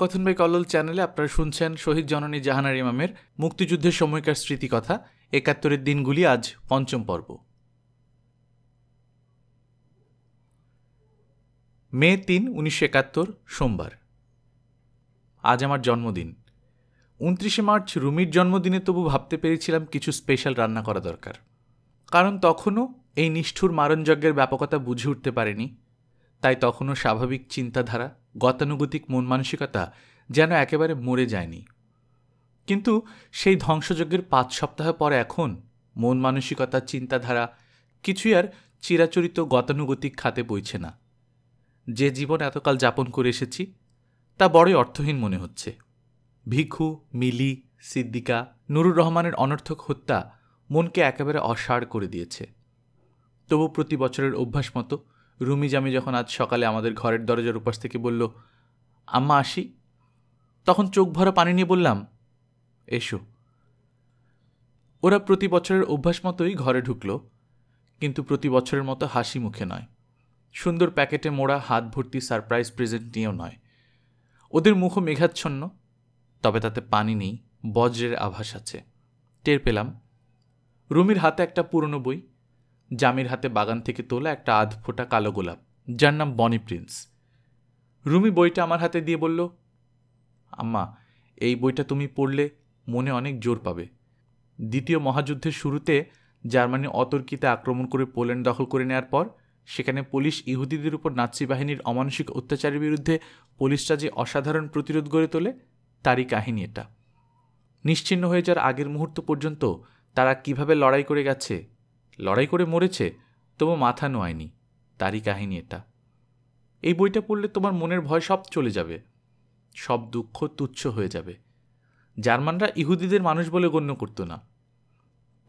কথন বাই কলল চ্যানেলে আপনারা শুনছেন শহীদ জননী জাহানার ইমামের মুক্তিযুদ্ধের সময়কার স্মৃতিকথা একাত্তরের দিনগুলি আজ পঞ্চম পর্ব মে তিন উনিশশো একাত্তর সোমবার আজ আমার জন্মদিন উনত্রিশে মার্চ রুমির জন্মদিনে তবু ভাবতে পেরেছিলাম কিছু স্পেশাল রান্না করা দরকার কারণ তখনও এই নিষ্ঠুর মারণযজ্ঞের ব্যাপকতা বুঝে উঠতে পারেনি তাই তখনও স্বাভাবিক চিন্তাধারা গতানুগতিক মন মানসিকতা যেন একেবারে মরে যায়নি কিন্তু সেই ধ্বংসযজ্ঞের পাঁচ সপ্তাহ পর এখন মন মানসিকতা চিন্তাধারা কিছুই আর চিরাচরিত গতানুগতিক খাতে বইছে না যে জীবন এতকাল যাপন করে এসেছি তা বড়ই অর্থহীন মনে হচ্ছে ভিক্ষু মিলি সিদ্দিকা নুরুর রহমানের অনর্থক হত্যা মনকে একেবারে অসাড় করে দিয়েছে তবু প্রতি বছরের অভ্যাস মতো রুমি জামি যখন আজ সকালে আমাদের ঘরের দরজার উপাস থেকে বলল আম্মা আসি তখন চোখ ভরা পানি নিয়ে বললাম এসো ওরা প্রতি বছরের অভ্যাস মতোই ঘরে ঢুকল কিন্তু প্রতি বছরের মতো হাসি মুখে নয় সুন্দর প্যাকেটে মোড়া হাত ভর্তি সারপ্রাইজ প্রেজেন্ট নিয়েও নয় ওদের মুখ মেঘাচ্ছন্ন তবে তাতে পানি নেই বজ্রের আভাস আছে টের পেলাম রুমির হাতে একটা পুরনো বই জামির হাতে বাগান থেকে তোলা একটা ফোটা কালো গোলাপ যার নাম বনি প্রিন্স রুমি বইটা আমার হাতে দিয়ে বলল আম্মা এই বইটা তুমি পড়লে মনে অনেক জোর পাবে দ্বিতীয় মহাযুদ্ধের শুরুতে জার্মানি অতর্কিতে আক্রমণ করে পোল্যান্ড দখল করে নেওয়ার পর সেখানে পুলিশ ইহুদিদের উপর নাৎসি বাহিনীর অমানসিক অত্যাচারের বিরুদ্ধে পুলিশরা যে অসাধারণ প্রতিরোধ গড়ে তোলে তারই কাহিনী এটা নিশ্চিন্ন হয়ে যাওয়ার আগের মুহূর্ত পর্যন্ত তারা কিভাবে লড়াই করে গেছে লড়াই করে মরেছে তবু মাথা নোয়নি তারই কাহিনী এটা এই বইটা পড়লে তোমার মনের ভয় সব চলে যাবে সব দুঃখ তুচ্ছ হয়ে যাবে জার্মানরা ইহুদিদের মানুষ বলে গণ্য করতো না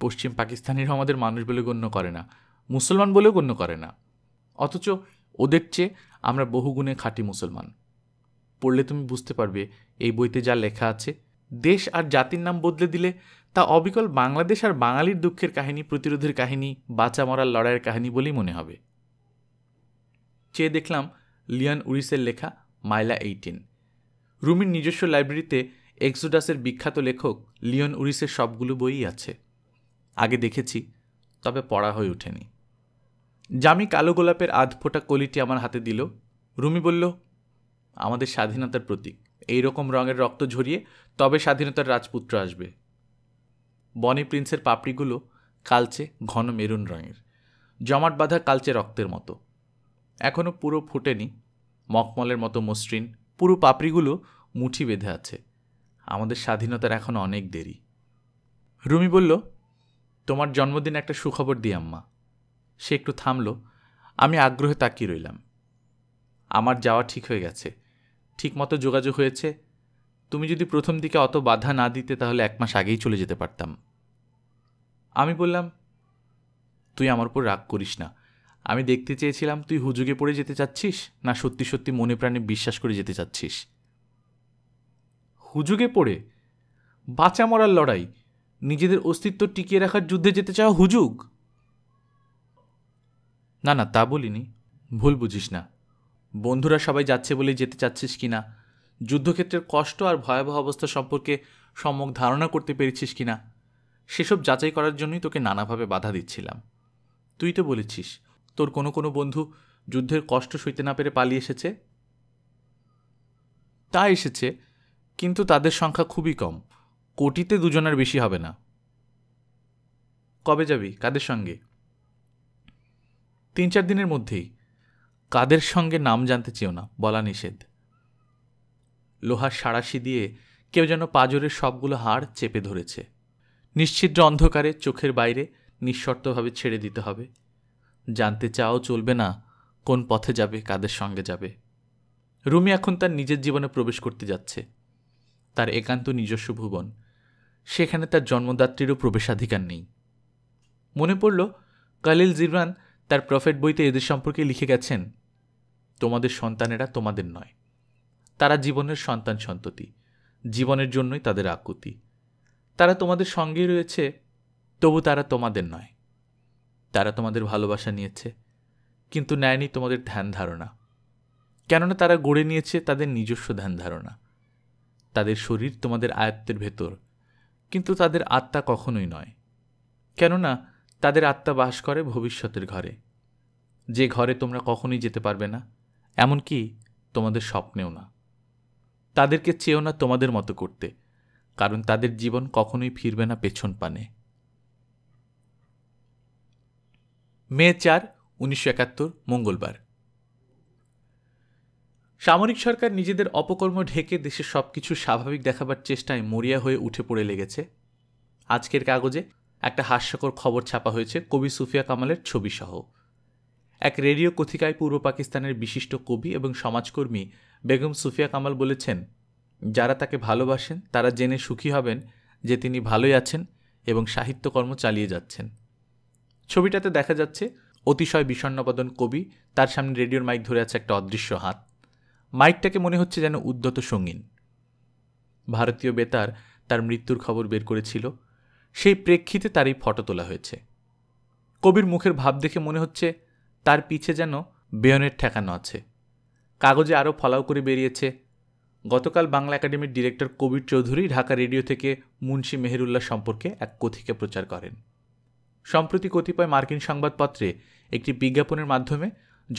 পশ্চিম পাকিস্তানিরা আমাদের মানুষ বলে গণ্য করে না মুসলমান বলেও গণ্য করে না অথচ ওদের চেয়ে আমরা বহুগুণে খাঁটি মুসলমান পড়লে তুমি বুঝতে পারবে এই বইতে যা লেখা আছে দেশ আর জাতির নাম বদলে দিলে তা অবিকল বাংলাদেশ আর বাঙালির দুঃখের কাহিনী প্রতিরোধের কাহিনী বাঁচা মরার লড়াইয়ের কাহিনী বলেই মনে হবে চেয়ে দেখলাম লিয়ান উরিসের লেখা মাইলা এইটিন রুমির নিজস্ব লাইব্রেরিতে এক্সোডাসের বিখ্যাত লেখক লিওন উরিসের সবগুলো বইই আছে আগে দেখেছি তবে পড়া হয়ে ওঠেনি জামি কালো গোলাপের আধ ফোটা কলিটি আমার হাতে দিল রুমি বলল আমাদের স্বাধীনতার প্রতীক এই রকম রঙের রক্ত ঝরিয়ে তবে স্বাধীনতার রাজপুত্র আসবে বনি প্রিন্সের পাপড়িগুলো কালচে ঘন মেরুন রঙের জমাট বাঁধা কালচে রক্তের মতো এখনও পুরো ফুটেনি মকমলের মতো মসৃণ পুরো পাপড়িগুলো মুঠি বেঁধে আছে আমাদের স্বাধীনতার এখন অনেক দেরি রুমি বলল তোমার জন্মদিন একটা সুখবর দিই আম্মা সে একটু থামল আমি আগ্রহে তাকিয়ে রইলাম আমার যাওয়া ঠিক হয়ে গেছে ঠিকমতো যোগাযোগ হয়েছে তুমি যদি প্রথম দিকে অত বাধা না দিতে তাহলে এক মাস আগেই চলে যেতে পারতাম আমি বললাম তুই আমার উপর রাগ করিস না আমি দেখতে চেয়েছিলাম তুই হুজুগে পড়ে যেতে চাচ্ছিস না সত্যি সত্যি মনে প্রাণে বিশ্বাস করে যেতে চাচ্ছিস হুজুগে পড়ে বাঁচা মরার লড়াই নিজেদের অস্তিত্ব টিকিয়ে রাখার যুদ্ধে যেতে চাও হুজুগ না না তা বলিনি ভুল বুঝিস না বন্ধুরা সবাই যাচ্ছে বলে যেতে চাচ্ছিস কি না যুদ্ধক্ষেত্রের কষ্ট আর ভয়াবহ অবস্থা সম্পর্কে সম্যক ধারণা করতে পেরেছিস কি না সেসব যাচাই করার জন্যই তোকে নানাভাবে বাধা দিচ্ছিলাম তুই তো বলেছিস তোর কোনো কোনো বন্ধু যুদ্ধের কষ্ট সইতে না পেরে পালিয়ে এসেছে তা এসেছে কিন্তু তাদের সংখ্যা খুবই কম কোটিতে দুজনের বেশি হবে না কবে যাবি কাদের সঙ্গে তিন চার দিনের মধ্যেই কাদের সঙ্গে নাম জানতে চেও না বলা নিষেধ লোহার সাড়াশি দিয়ে কেউ যেন পাজরের সবগুলো হাড় চেপে ধরেছে নিশ্চিদ্র অন্ধকারে চোখের বাইরে নিঃশর্তভাবে ছেড়ে দিতে হবে জানতে চাও চলবে না কোন পথে যাবে কাদের সঙ্গে যাবে রুমি এখন তার নিজের জীবনে প্রবেশ করতে যাচ্ছে তার একান্ত নিজস্ব ভুবন সেখানে তার জন্মদাত্রীরও প্রবেশাধিকার নেই মনে পড়ল কালিল জিবরান তার প্রফেট বইতে এদের সম্পর্কে লিখে গেছেন তোমাদের সন্তানেরা তোমাদের নয় তারা জীবনের সন্তান সন্ততি জীবনের জন্যই তাদের আকুতি তারা তোমাদের সঙ্গে রয়েছে তবু তারা তোমাদের নয় তারা তোমাদের ভালোবাসা নিয়েছে কিন্তু নেয়নি তোমাদের ধ্যান ধারণা কেননা তারা গড়ে নিয়েছে তাদের নিজস্ব ধ্যান ধারণা তাদের শরীর তোমাদের আয়ত্তের ভেতর কিন্তু তাদের আত্মা কখনোই নয় কেননা তাদের আত্মা বাস করে ভবিষ্যতের ঘরে যে ঘরে তোমরা কখনোই যেতে পারবে না এমনকি তোমাদের স্বপ্নেও না তাদেরকে চেয়েও না তোমাদের মতো করতে কারণ তাদের জীবন কখনোই ফিরবে না পেছন পানে মে চার উনিশশো একাত্তর মঙ্গলবার সামরিক সরকার নিজেদের অপকর্ম ঢেকে দেশের সব কিছু স্বাভাবিক দেখাবার চেষ্টায় মরিয়া হয়ে উঠে পড়ে লেগেছে আজকের কাগজে একটা হাস্যকর খবর ছাপা হয়েছে কবি সুফিয়া কামালের ছবিসহ এক রেডিও কথিকায় পূর্ব পাকিস্তানের বিশিষ্ট কবি এবং সমাজকর্মী বেগম সুফিয়া কামাল বলেছেন যারা তাকে ভালোবাসেন তারা জেনে সুখী হবেন যে তিনি ভালোই আছেন এবং সাহিত্যকর্ম চালিয়ে যাচ্ছেন ছবিটাতে দেখা যাচ্ছে অতিশয় বিষণ্ণপদন কবি তার সামনে রেডিওর মাইক ধরে আছে একটা অদৃশ্য হাত মাইকটাকে মনে হচ্ছে যেন উদ্যত সঙ্গীন ভারতীয় বেতার তার মৃত্যুর খবর বের করেছিল সেই প্রেক্ষিতে তার এই ফটো তোলা হয়েছে কবির মুখের ভাব দেখে মনে হচ্ছে তার পিছে যেন বেয়নের ঠেকানো আছে কাগজে আরও ফলাও করে বেরিয়েছে গতকাল বাংলা একাডেমির ডিরেক্টর কবির চৌধুরী ঢাকা রেডিও থেকে মুন্সি মেহেরুল্লাহ সম্পর্কে এক কথিকে প্রচার করেন সম্প্রতি কতিপয় মার্কিন সংবাদপত্রে একটি বিজ্ঞাপনের মাধ্যমে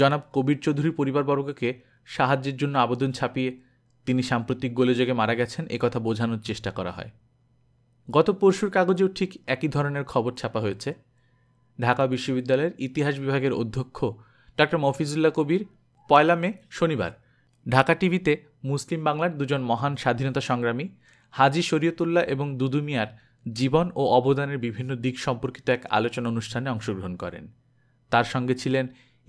জনাব কবির চৌধুরী পরিবারবর্গকে সাহায্যের জন্য আবেদন ছাপিয়ে তিনি সাম্প্রতিক গোলেযোগে মারা গেছেন একথা বোঝানোর চেষ্টা করা হয় গত পরশুর কাগজেও ঠিক একই ধরনের খবর ছাপা হয়েছে ঢাকা বিশ্ববিদ্যালয়ের ইতিহাস বিভাগের অধ্যক্ষ ডক্টর মফিজুল্লাহ কবির পয়লা মে শনিবার ঢাকা টিভিতে মুসলিম বাংলার দুজন মহান স্বাধীনতা সংগ্রামী হাজি শরীয়তুল্লাহ এবং দুদু মিয়ার জীবন ও অবদানের বিভিন্ন দিক সম্পর্কিত এক আলোচনা অনুষ্ঠানে অংশগ্রহণ করেন তার সঙ্গে ছিলেন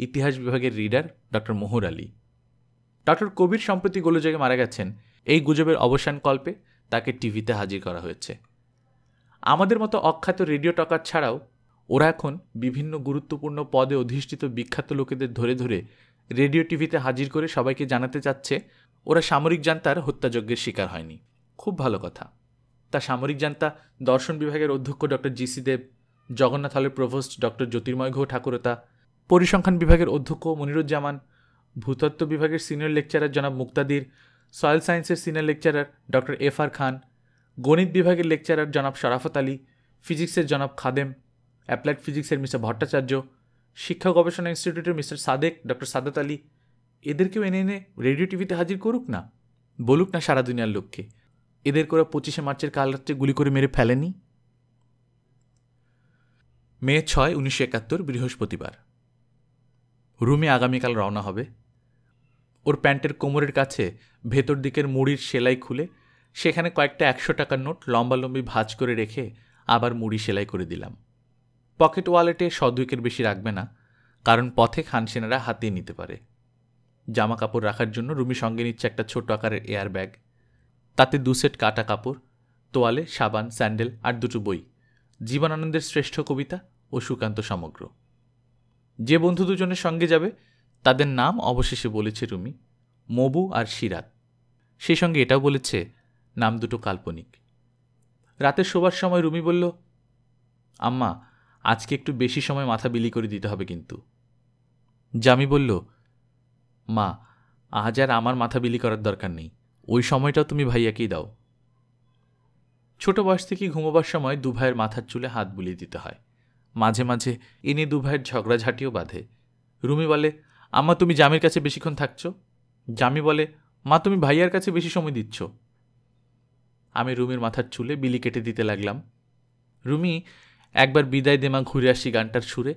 ইতিহাস বিভাগের reader doctor Mohur Ali doctor Kabir সম্প্রতি গোলযোগে মারা গেছেন এই গুজবের অবসান কল্পে তাকে টিভিতে হাজির করা হয়েছে আমাদের মতো অখ্যাত রেডিও টকার ছাড়াও ওরা এখন বিভিন্ন গুরুত্বপূর্ণ পদে অধিষ্ঠিত বিখ্যাত লোকেদের ধরে ধরে রেডিও টিভিতে হাজির করে সবাইকে জানাতে চাচ্ছে ওরা সামরিক জান্তার হত্যাযজ্ঞের শিকার হয়নি খুব ভালো কথা তা সামরিক জান্তা দর্শন বিভাগের অধ্যক্ষ ডক্টর জিসি দেব জগন্নাথ হলের প্রভোস্ট ডক্টর জ্যোতির্ময় ঘো ঠাকুরতা পরিসংখ্যান বিভাগের অধ্যক্ষ মনিরুজ্জামান ভূতত্ত্ব বিভাগের সিনিয়র লেকচারার জনাব মুক্তাদির সয়েল সায়েন্সের senior lecturer doctor F R Khan গণিত বিভাগের লেকচারার জনাব শরাফত আলী ফিজিক্সের জনাব খাদেম অ্যাপ্লাইড ফিজিক্সের মিস্টার ভট্টাচার্য শিক্ষা গবেষণা ইনস্টিটিউটের মিস্টার সাদেক ডক্টর সাদাত আলী এদেরকেও এনে এনে রেডিও টিভিতে হাজির করুক না বলুক না সারা দুনিয়ার লোককে এদের করে পঁচিশে মার্চের কাল রাত্রে গুলি করে মেরে ফেলেনি মে ছয় উনিশশো একাত্তর বৃহস্পতিবার রুমে আগামীকাল রওনা হবে ওর প্যান্টের কোমরের কাছে ভেতর দিকের মুড়ির সেলাই খুলে সেখানে কয়েকটা একশো টাকার নোট লম্বালম্বি ভাজ করে রেখে আবার মুড়ি সেলাই করে দিলাম পকেট ওয়ালেটে সদুইকের বেশি রাখবে না কারণ পথে খানসেনারা হাতিয়ে নিতে পারে জামা কাপড় রাখার জন্য রুমি সঙ্গে নিচ্ছে একটা ছোট আকারের এয়ার ব্যাগ তাতে দু সেট কাটা কাপড় তোয়ালে সাবান স্যান্ডেল আর দুটো বই জীবনানন্দের শ্রেষ্ঠ কবিতা ও সুকান্ত সমগ্র যে বন্ধু দুজনের সঙ্গে যাবে তাদের নাম অবশেষে বলেছে রুমি মবু আর সিরাত সেই সঙ্গে এটাও বলেছে নাম দুটো কাল্পনিক রাতে শোবার সময় রুমি বলল আম্মা আজকে একটু বেশি সময় মাথা বিলি করে দিতে হবে কিন্তু জামি বলল মা আজ আর আমার মাথা বিলি করার দরকার নেই ওই সময়টাও তুমি ভাইয়াকেই দাও ছোট বয়স থেকে ঘুমোবার সময় দুভাইয়ের মাথার চুলে হাত বুলিয়ে দিতে হয় মাঝে মাঝে এনে দুভাইয়ের ঝগড়াঝাঁটিও বাঁধে রুমি বলে আমা তুমি জামির কাছে বেশিক্ষণ থাকছ জামি বলে মা তুমি ভাইয়ার কাছে বেশি সময় দিচ্ছ আমি রুমির মাথার চুলে বিলি কেটে দিতে লাগলাম রুমি একবার বিদায় দেমা ঘুরে আসি গানটার সুরে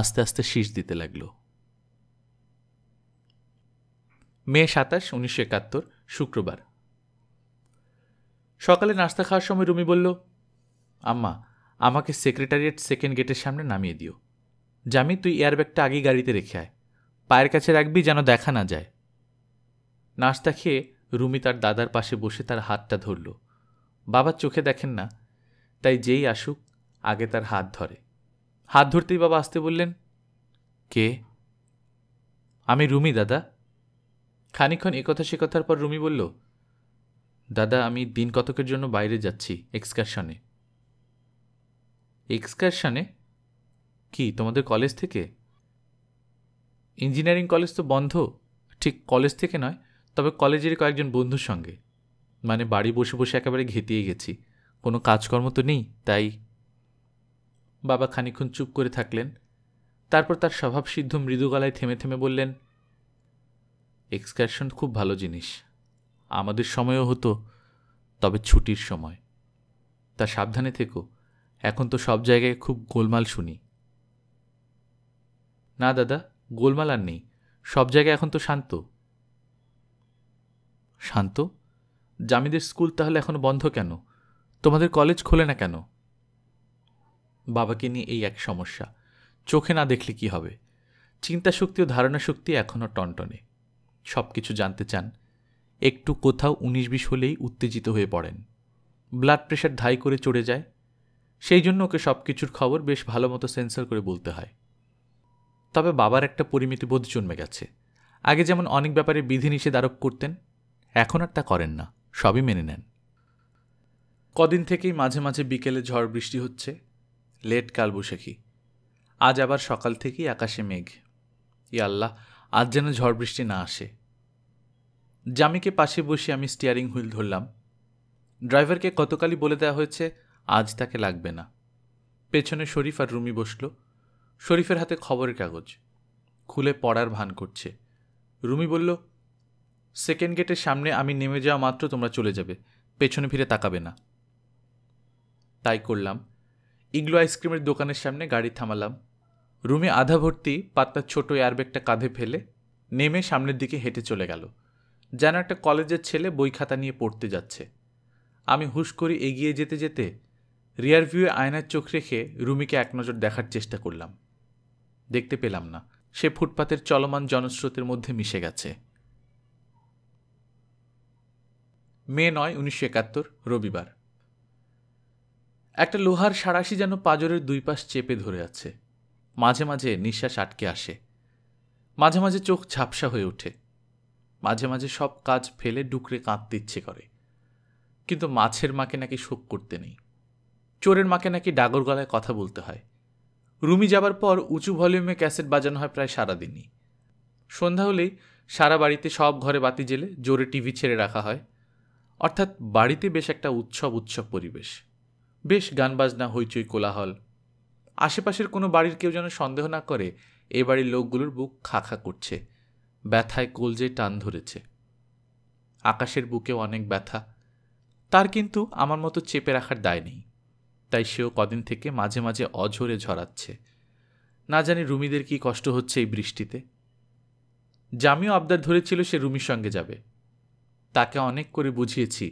আস্তে আস্তে শীষ দিতে লাগলো মে সাতাশ উনিশশো একাত্তর শুক্রবার সকালে নাস্তা খাওয়ার সময় রুমি বলল আম্মা আমাকে সেক্রেটারিয়েট সেকেন্ড গেটের সামনে নামিয়ে দিও জামি তুই এয়ারব্যাগটা আগেই গাড়িতে রেখে আয় পায়ের কাছে রাখবি যেন দেখা না যায় নাস্তা খেয়ে রুমি তার দাদার পাশে বসে তার হাতটা ধরল বাবা চোখে দেখেন না তাই যেই আসুক আগে তার হাত ধরে হাত ধরতেই বাবা আসতে বললেন কে আমি রুমি দাদা খানিক্ষণ একথা সে কথার পর রুমি বলল দাদা আমি দিন কতকের জন্য বাইরে যাচ্ছি এক্সকারশনে এক্সকারশনে কি তোমাদের কলেজ থেকে ইঞ্জিনিয়ারিং কলেজ তো বন্ধ ঠিক কলেজ থেকে নয় তবে কলেজের কয়েকজন বন্ধুর সঙ্গে মানে বাড়ি বসে বসে একেবারে ঘেতিয়ে গেছি কোনো কাজকর্ম তো নেই তাই বাবা খানিক্ষণ চুপ করে থাকলেন তারপর তার স্বভাবসিদ্ধ মৃদু গলায় থেমে থেমে বললেন এক্সকারশন খুব ভালো জিনিস আমাদের সময়ও হতো তবে ছুটির সময় তা সাবধানে থেকো এখন তো সব জায়গায় খুব গোলমাল শুনি না দাদা গোলমাল আর নেই সব জায়গায় এখন তো শান্ত শান্ত জামিদের স্কুল তাহলে এখন বন্ধ কেন তোমাদের কলেজ খোলে না কেন বাবাকে নিয়ে এই এক সমস্যা চোখে না দেখলে কি হবে চিন্তা শক্তি ও ধারণা শক্তি এখনও টনটনে সব কিছু জানতে চান একটু কোথাও উনিশ বিশ হলেই উত্তেজিত হয়ে পড়েন ব্লাড প্রেশার ধাই করে চড়ে যায় সেই জন্য ওকে সব কিছুর খবর বেশ ভালো মতো সেন্সার করে বলতে হয় তবে বাবার একটা পরিমিতি বোধ জন্মে গেছে আগে যেমন অনেক ব্যাপারে বিধিনিষেধ আরোপ করতেন এখন আর তা করেন না সবই মেনে নেন কদিন থেকেই মাঝে মাঝে বিকেলে ঝড় বৃষ্টি হচ্ছে লেট কাল বৈশাখী আজ আবার সকাল থেকেই আকাশে মেঘ ই আল্লাহ আজ যেন ঝড় বৃষ্টি না আসে জামিকে পাশে বসে আমি স্টিয়ারিং হুইল ধরলাম ড্রাইভারকে গতকালই বলে দেওয়া হয়েছে আজ তাকে লাগবে না পেছনে শরীফ আর রুমি বসল শরীফের হাতে খবরের কাগজ খুলে পড়ার ভান করছে রুমি বলল সেকেন্ড গেটের সামনে আমি নেমে যাওয়া মাত্র তোমরা চলে যাবে পেছনে ফিরে তাকাবে না তাই করলাম ইগলো আইসক্রিমের দোকানের সামনে গাড়ি থামালাম রুমে আধা ভর্তি পাতলা ছোট এয়ারব্যাগটা কাঁধে ফেলে নেমে সামনের দিকে হেঁটে চলে গেল যেন একটা কলেজের ছেলে বই খাতা নিয়ে পড়তে যাচ্ছে আমি হুশ করে এগিয়ে যেতে যেতে রিয়ারভিউয়ে আয়নার চোখ রেখে রুমিকে এক নজর দেখার চেষ্টা করলাম দেখতে পেলাম না সে ফুটপাতের চলমান জনস্রোতের মধ্যে মিশে গেছে মে নয় উনিশশো একাত্তর রবিবার একটা লোহার সারাশি যেন পাজরের দুই পাশ চেপে ধরে আছে মাঝে মাঝে নিঃশ্বাস আটকে আসে মাঝে মাঝে চোখ ঝাপসা হয়ে ওঠে মাঝে মাঝে সব কাজ ফেলে ডুকরে কাঁদতে ইচ্ছে করে কিন্তু মাছের মাকে নাকি শোক করতে নেই চোরের মাকে নাকি ডাগর গলায় কথা বলতে হয় রুমি যাবার পর উঁচু ভলিউমে ক্যাসেট বাজানো হয় প্রায় সারাদিনই সন্ধ্যা হলেই সারা বাড়িতে সব ঘরে বাতি জেলে জোরে টিভি ছেড়ে রাখা হয় অর্থাৎ বাড়িতে বেশ একটা উৎসব উৎসব পরিবেশ বেশ গান বাজনা হইচই কোলাহল আশেপাশের কোনো বাড়ির কেউ যেন সন্দেহ না করে এ বাড়ির লোকগুলোর বুক খাখা করছে ব্যথায় কলজে টান ধরেছে আকাশের বুকে অনেক ব্যথা তার কিন্তু আমার মতো চেপে রাখার দায় নেই তাই সেও কদিন থেকে মাঝে মাঝে অঝরে ঝরাচ্ছে না জানি রুমিদের কি কষ্ট হচ্ছে এই বৃষ্টিতে জামিও আবদার ধরেছিল সে রুমির সঙ্গে যাবে তাকে অনেক করে বুঝিয়েছি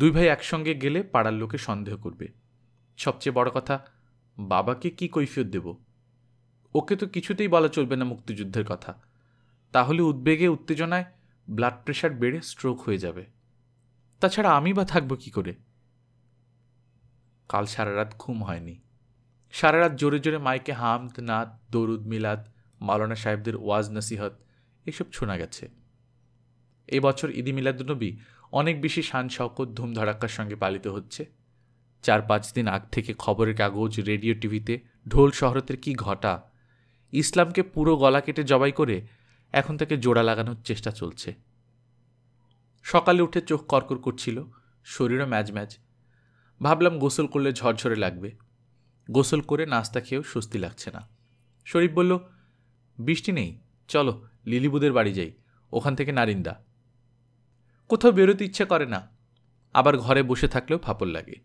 দুই ভাই একসঙ্গে গেলে পাড়ার লোকে সন্দেহ করবে সবচেয়ে বড় কথা বাবাকে কি কৈফিয়ত দেব ওকে তো কিছুতেই বলা চলবে না মুক্তিযুদ্ধের কথা তাহলে উদ্বেগে উত্তেজনায় ব্লাড প্রেশার বেড়ে স্ট্রোক হয়ে যাবে তাছাড়া আমি বা থাকবো কি করে কাল সারা রাত ঘুম হয়নি সারা রাত জোরে জোরে মাইকে হামদ নাত দরুদ মিলাদ মাওলানা সাহেবদের ওয়াজ নসিহত এসব শোনা গেছে এবছর ঈদি নবী অনেক বেশি শান শওকত ধুমধড়াক্কার সঙ্গে পালিত হচ্ছে চার পাঁচ দিন আগ থেকে খবরের কাগজ রেডিও টিভিতে ঢোল শহরতের কি ঘটা ইসলামকে পুরো গলা কেটে জবাই করে এখন তাকে জোড়া লাগানোর চেষ্টা চলছে সকালে উঠে চোখ করকর করছিল শরীরও ম্যাজ ম্যাজ ভাবলাম গোসল করলে ঝরঝরে লাগবে গোসল করে নাস্তা খেয়েও স্বস্তি লাগছে না শরীফ বলল বৃষ্টি নেই চলো লিলিবুদের বাড়ি যাই ওখান থেকে নারিন্দা কোথাও বেরোতে ইচ্ছে করে না আবার ঘরে বসে থাকলেও ফাপড় লাগে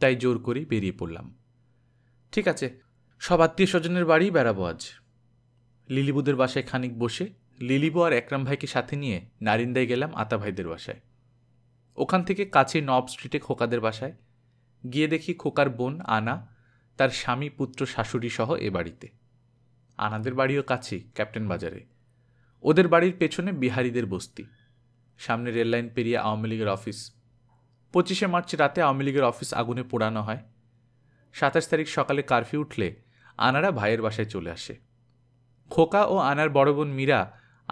তাই জোর করে বেরিয়ে পড়লাম ঠিক আছে সব আত্মীয় স্বজনের বাড়ি বেড়াবো আজ লিলিবুদের বাসায় খানিক বসে লিলিবু আর একরাম ভাইকে সাথে নিয়ে নারিন্দায় গেলাম আতা ভাইদের বাসায় ওখান থেকে কাছে নব স্ট্রিটে খোকাদের বাসায় গিয়ে দেখি খোকার বোন আনা তার স্বামী পুত্র শাশুড়ি সহ এ বাড়িতে আনাদের বাড়িও কাছেই ক্যাপ্টেন বাজারে ওদের বাড়ির পেছনে বিহারীদের বস্তি সামনে রেললাইন পেরিয়ে আওয়ামী লীগের অফিস পঁচিশে মার্চ রাতে আওয়ামী লীগের অফিস আগুনে পোড়ানো হয় সাতাশ তারিখ সকালে কারফিউ উঠলে আনারা ভাইয়ের বাসায় চলে আসে খোকা ও আনার বড় বোন মীরা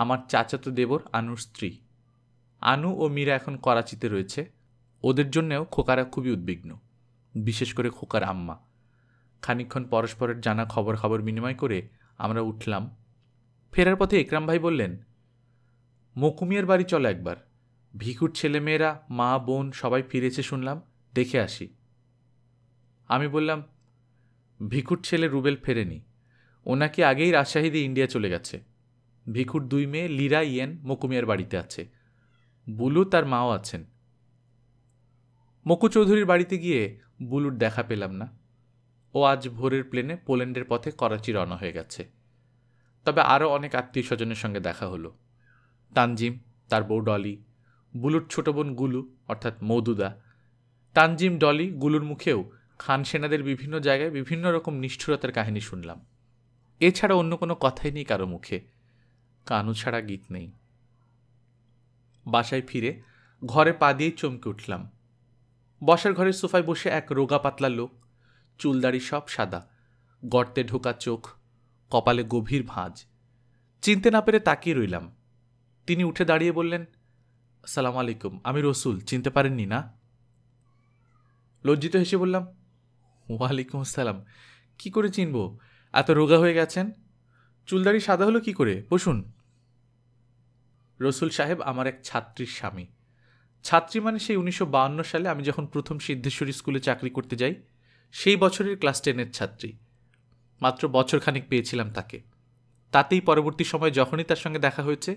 আমার চাচাতো দেবর আনুর স্ত্রী আনু ও মীরা এখন করাচিতে রয়েছে ওদের জন্যেও খোকারা খুবই উদ্বিগ্ন বিশেষ করে খোকার আম্মা খানিক্ষণ পরস্পরের জানা খবর খবর বিনিময় করে আমরা উঠলাম ফেরার পথে একরাম ভাই বললেন মকুমিয়ার বাড়ি চলো একবার ভিকুর ছেলেমেয়েরা মা বোন সবাই ফিরেছে শুনলাম দেখে আসি আমি বললাম ভিকুর ছেলে রুবেল ফেরেনি ওনাকে আগেই রাজশাহী দিয়ে ইন্ডিয়া চলে গেছে ভিকুর দুই মেয়ে লিরা ইয়েন মকুমিয়ার বাড়িতে আছে বুলু তার মাও আছেন মকু চৌধুরীর বাড়িতে গিয়ে বুলুর দেখা পেলাম না ও আজ ভোরের প্লেনে পোল্যান্ডের পথে করাচি রওনা হয়ে গেছে তবে আরও অনেক আত্মীয় স্বজনের সঙ্গে দেখা হলো তানজিম তার বউ ডলি বুলুর ছোট বোন গুলু অর্থাৎ মৌদুদা তানজিম ডলি গুলুর মুখেও খান সেনাদের বিভিন্ন জায়গায় বিভিন্ন রকম নিষ্ঠুরতার কাহিনী শুনলাম এছাড়া অন্য কোনো কথাই নেই কারো মুখে কানু ছাড়া গীত নেই বাসায় ফিরে ঘরে পা দিয়েই চমকে উঠলাম বসার ঘরের সোফায় বসে এক রোগা পাতলা লোক চুলদাড়ি সব সাদা গর্তে ঢোকা চোখ কপালে গভীর ভাঁজ চিনতে না পেরে তাকিয়ে রইলাম তিনি উঠে দাঁড়িয়ে বললেন সালাম আলাইকুম আমি রসুল চিনতে পারেননি না লজ্জিত হেসে বললাম ওয়ালাইকুম আসসালাম কি করে চিনব এত রোগা হয়ে গেছেন চুলদাড়ি সাদা হলো কি করে বসুন রসুল সাহেব আমার এক ছাত্রীর স্বামী ছাত্রী মানে সেই উনিশশো সালে আমি যখন প্রথম সিদ্ধেশ্বরী স্কুলে চাকরি করতে যাই সেই বছরের ক্লাস টেনের ছাত্রী মাত্র বছরখানেক পেয়েছিলাম তাকে তাতেই পরবর্তী সময় যখনই তার সঙ্গে দেখা হয়েছে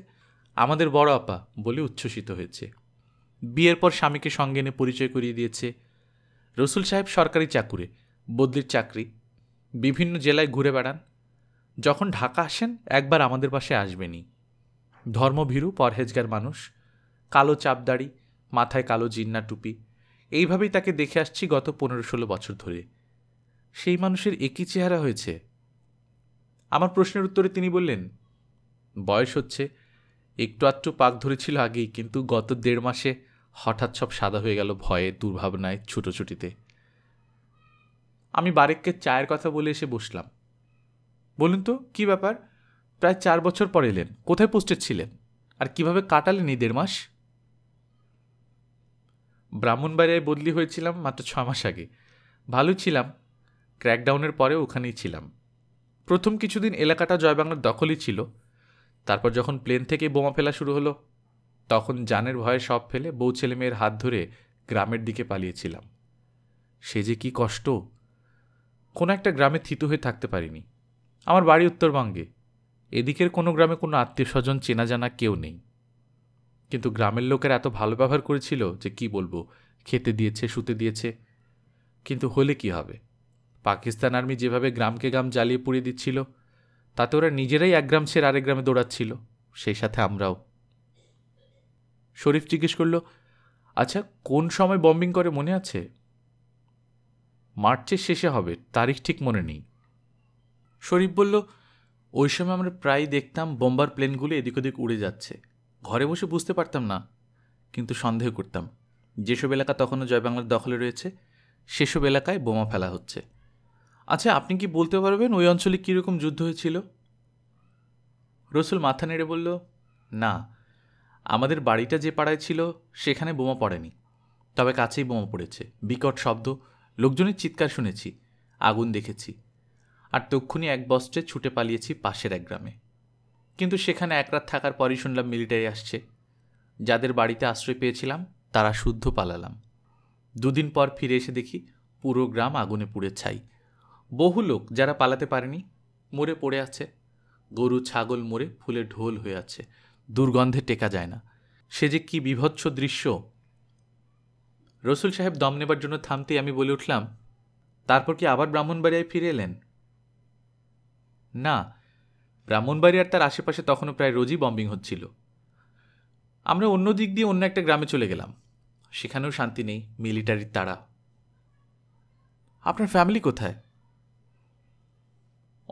আমাদের বড় আপা বলে উচ্ছ্বসিত হয়েছে বিয়ের পর স্বামীকে সঙ্গে এনে পরিচয় করিয়ে দিয়েছে রসুল সাহেব সরকারি চাকুরে বদলির চাকরি বিভিন্ন জেলায় ঘুরে বেড়ান যখন ঢাকা আসেন একবার আমাদের পাশে আসবেনি ধর্মভীরু পরহেজগার মানুষ কালো চাপদাড়ি মাথায় কালো জিন্না টুপি এইভাবেই তাকে দেখে আসছি গত পনেরো ষোলো বছর ধরে সেই মানুষের একই চেহারা হয়েছে আমার প্রশ্নের উত্তরে তিনি বললেন বয়স হচ্ছে একটু আধটু পাক ধরেছিল আগেই কিন্তু গত দেড় মাসে হঠাৎ সব সাদা হয়ে গেল ভয়ে দুর্ভাবনায় ছুটোছুটিতে আমি বারেককে চায়ের কথা বলে এসে বসলাম বলুন তো কি ব্যাপার প্রায় চার বছর পর এলেন কোথায় পোস্টেড ছিলেন আর কিভাবে কাটালেন এই দেড় মাস ব্রাহ্মণবাড়িয়ায় বদলি হয়েছিলাম মাত্র ছ মাস আগে ভালো ছিলাম ক্র্যাকডাউনের পরে ওখানেই ছিলাম প্রথম কিছুদিন এলাকাটা জয়বাংলার দখলই ছিল তারপর যখন প্লেন থেকে বোমা ফেলা শুরু হলো তখন জানের ভয়ে সব ফেলে বউ ছেলে মেয়ের হাত ধরে গ্রামের দিকে পালিয়েছিলাম সে যে কি কষ্ট কোনো একটা গ্রামে থিতু হয়ে থাকতে পারিনি আমার বাড়ি উত্তরবঙ্গে এদিকের কোনো গ্রামে কোনো আত্মীয় স্বজন চেনা জানা কেউ নেই কিন্তু গ্রামের লোকের এত ভালো ব্যবহার করেছিল যে কি বলবো খেতে দিয়েছে শুতে দিয়েছে কিন্তু হলে কি হবে পাকিস্তান আর্মি যেভাবে গ্রামকে গ্রাম জ্বালিয়ে পুড়িয়ে দিচ্ছিল তাতে ওরা নিজেরাই এক গ্রাম ছেড়ে আরেক গ্রামে দৌড়াচ্ছিল সেই সাথে আমরাও শরীফ জিজ্ঞেস করল আচ্ছা কোন সময় বম্বিং করে মনে আছে মার্চের শেষে হবে তারিখ ঠিক মনে নেই শরীফ বলল ওই সময় আমরা প্রায় দেখতাম বোম্বার প্লেনগুলো এদিক ওদিক উড়ে যাচ্ছে ঘরে বসে বুঝতে পারতাম না কিন্তু সন্দেহ করতাম যেসব এলাকা তখনও জয় বাংলার দখলে রয়েছে সেসব এলাকায় বোমা ফেলা হচ্ছে আচ্ছা আপনি কি বলতে পারবেন ওই অঞ্চলে কীরকম যুদ্ধ হয়েছিল রসুল মাথা নেড়ে বলল না আমাদের বাড়িটা যে পাড়ায় ছিল সেখানে বোমা পড়েনি তবে কাছেই বোমা পড়েছে বিকট শব্দ লোকজনের চিৎকার শুনেছি আগুন দেখেছি আর তক্ষুনি এক বস্ত্রে ছুটে পালিয়েছি পাশের এক গ্রামে কিন্তু সেখানে এক রাত থাকার পরই শুনলাম মিলিটারি আসছে যাদের বাড়িতে আশ্রয় পেয়েছিলাম তারা শুদ্ধ পালালাম দুদিন পর ফিরে এসে দেখি পুরো গ্রাম আগুনে পুড়ে ছাই বহু লোক যারা পালাতে পারেনি মরে পড়ে আছে গরু ছাগল মরে ফুলে ঢোল হয়ে আছে দুর্গন্ধে টেকা যায় না সে যে কি বিভৎস দৃশ্য রসুল সাহেব দম নেবার জন্য থামতেই আমি বলে উঠলাম তারপর কি আবার ব্রাহ্মণবাড়িয়ায় ফিরে এলেন না ব্রাহ্মণবাড়িয়ার তার আশেপাশে তখনও প্রায় রোজই বম্বিং হচ্ছিল আমরা অন্য দিক দিয়ে অন্য একটা গ্রামে চলে গেলাম সেখানেও শান্তি নেই মিলিটারির তারা আপনার ফ্যামিলি কোথায়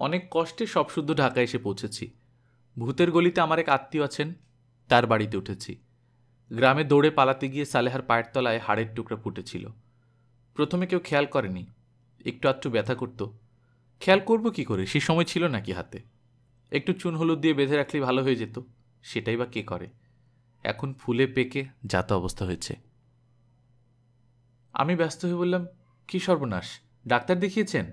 অনেক কষ্টে সব শুদ্ধ ঢাকা এসে পৌঁছেছি ভূতের গলিতে আমার এক আত্মীয় আছেন তার বাড়িতে উঠেছি গ্রামে দৌড়ে পালাতে গিয়ে সালেহার পায়ের তলায় হাড়ের টুকরা ফুটেছিল প্রথমে কেউ খেয়াল করেনি একটু আধটু ব্যথা করত খেয়াল করব কি করে সে সময় ছিল নাকি হাতে একটু চুন হলুদ দিয়ে বেঁধে রাখলে ভালো হয়ে যেত সেটাই বা কে করে এখন ফুলে পেকে যাত অবস্থা হয়েছে আমি ব্যস্ত হয়ে বললাম কি সর্বনাশ ডাক্তার দেখিয়েছেন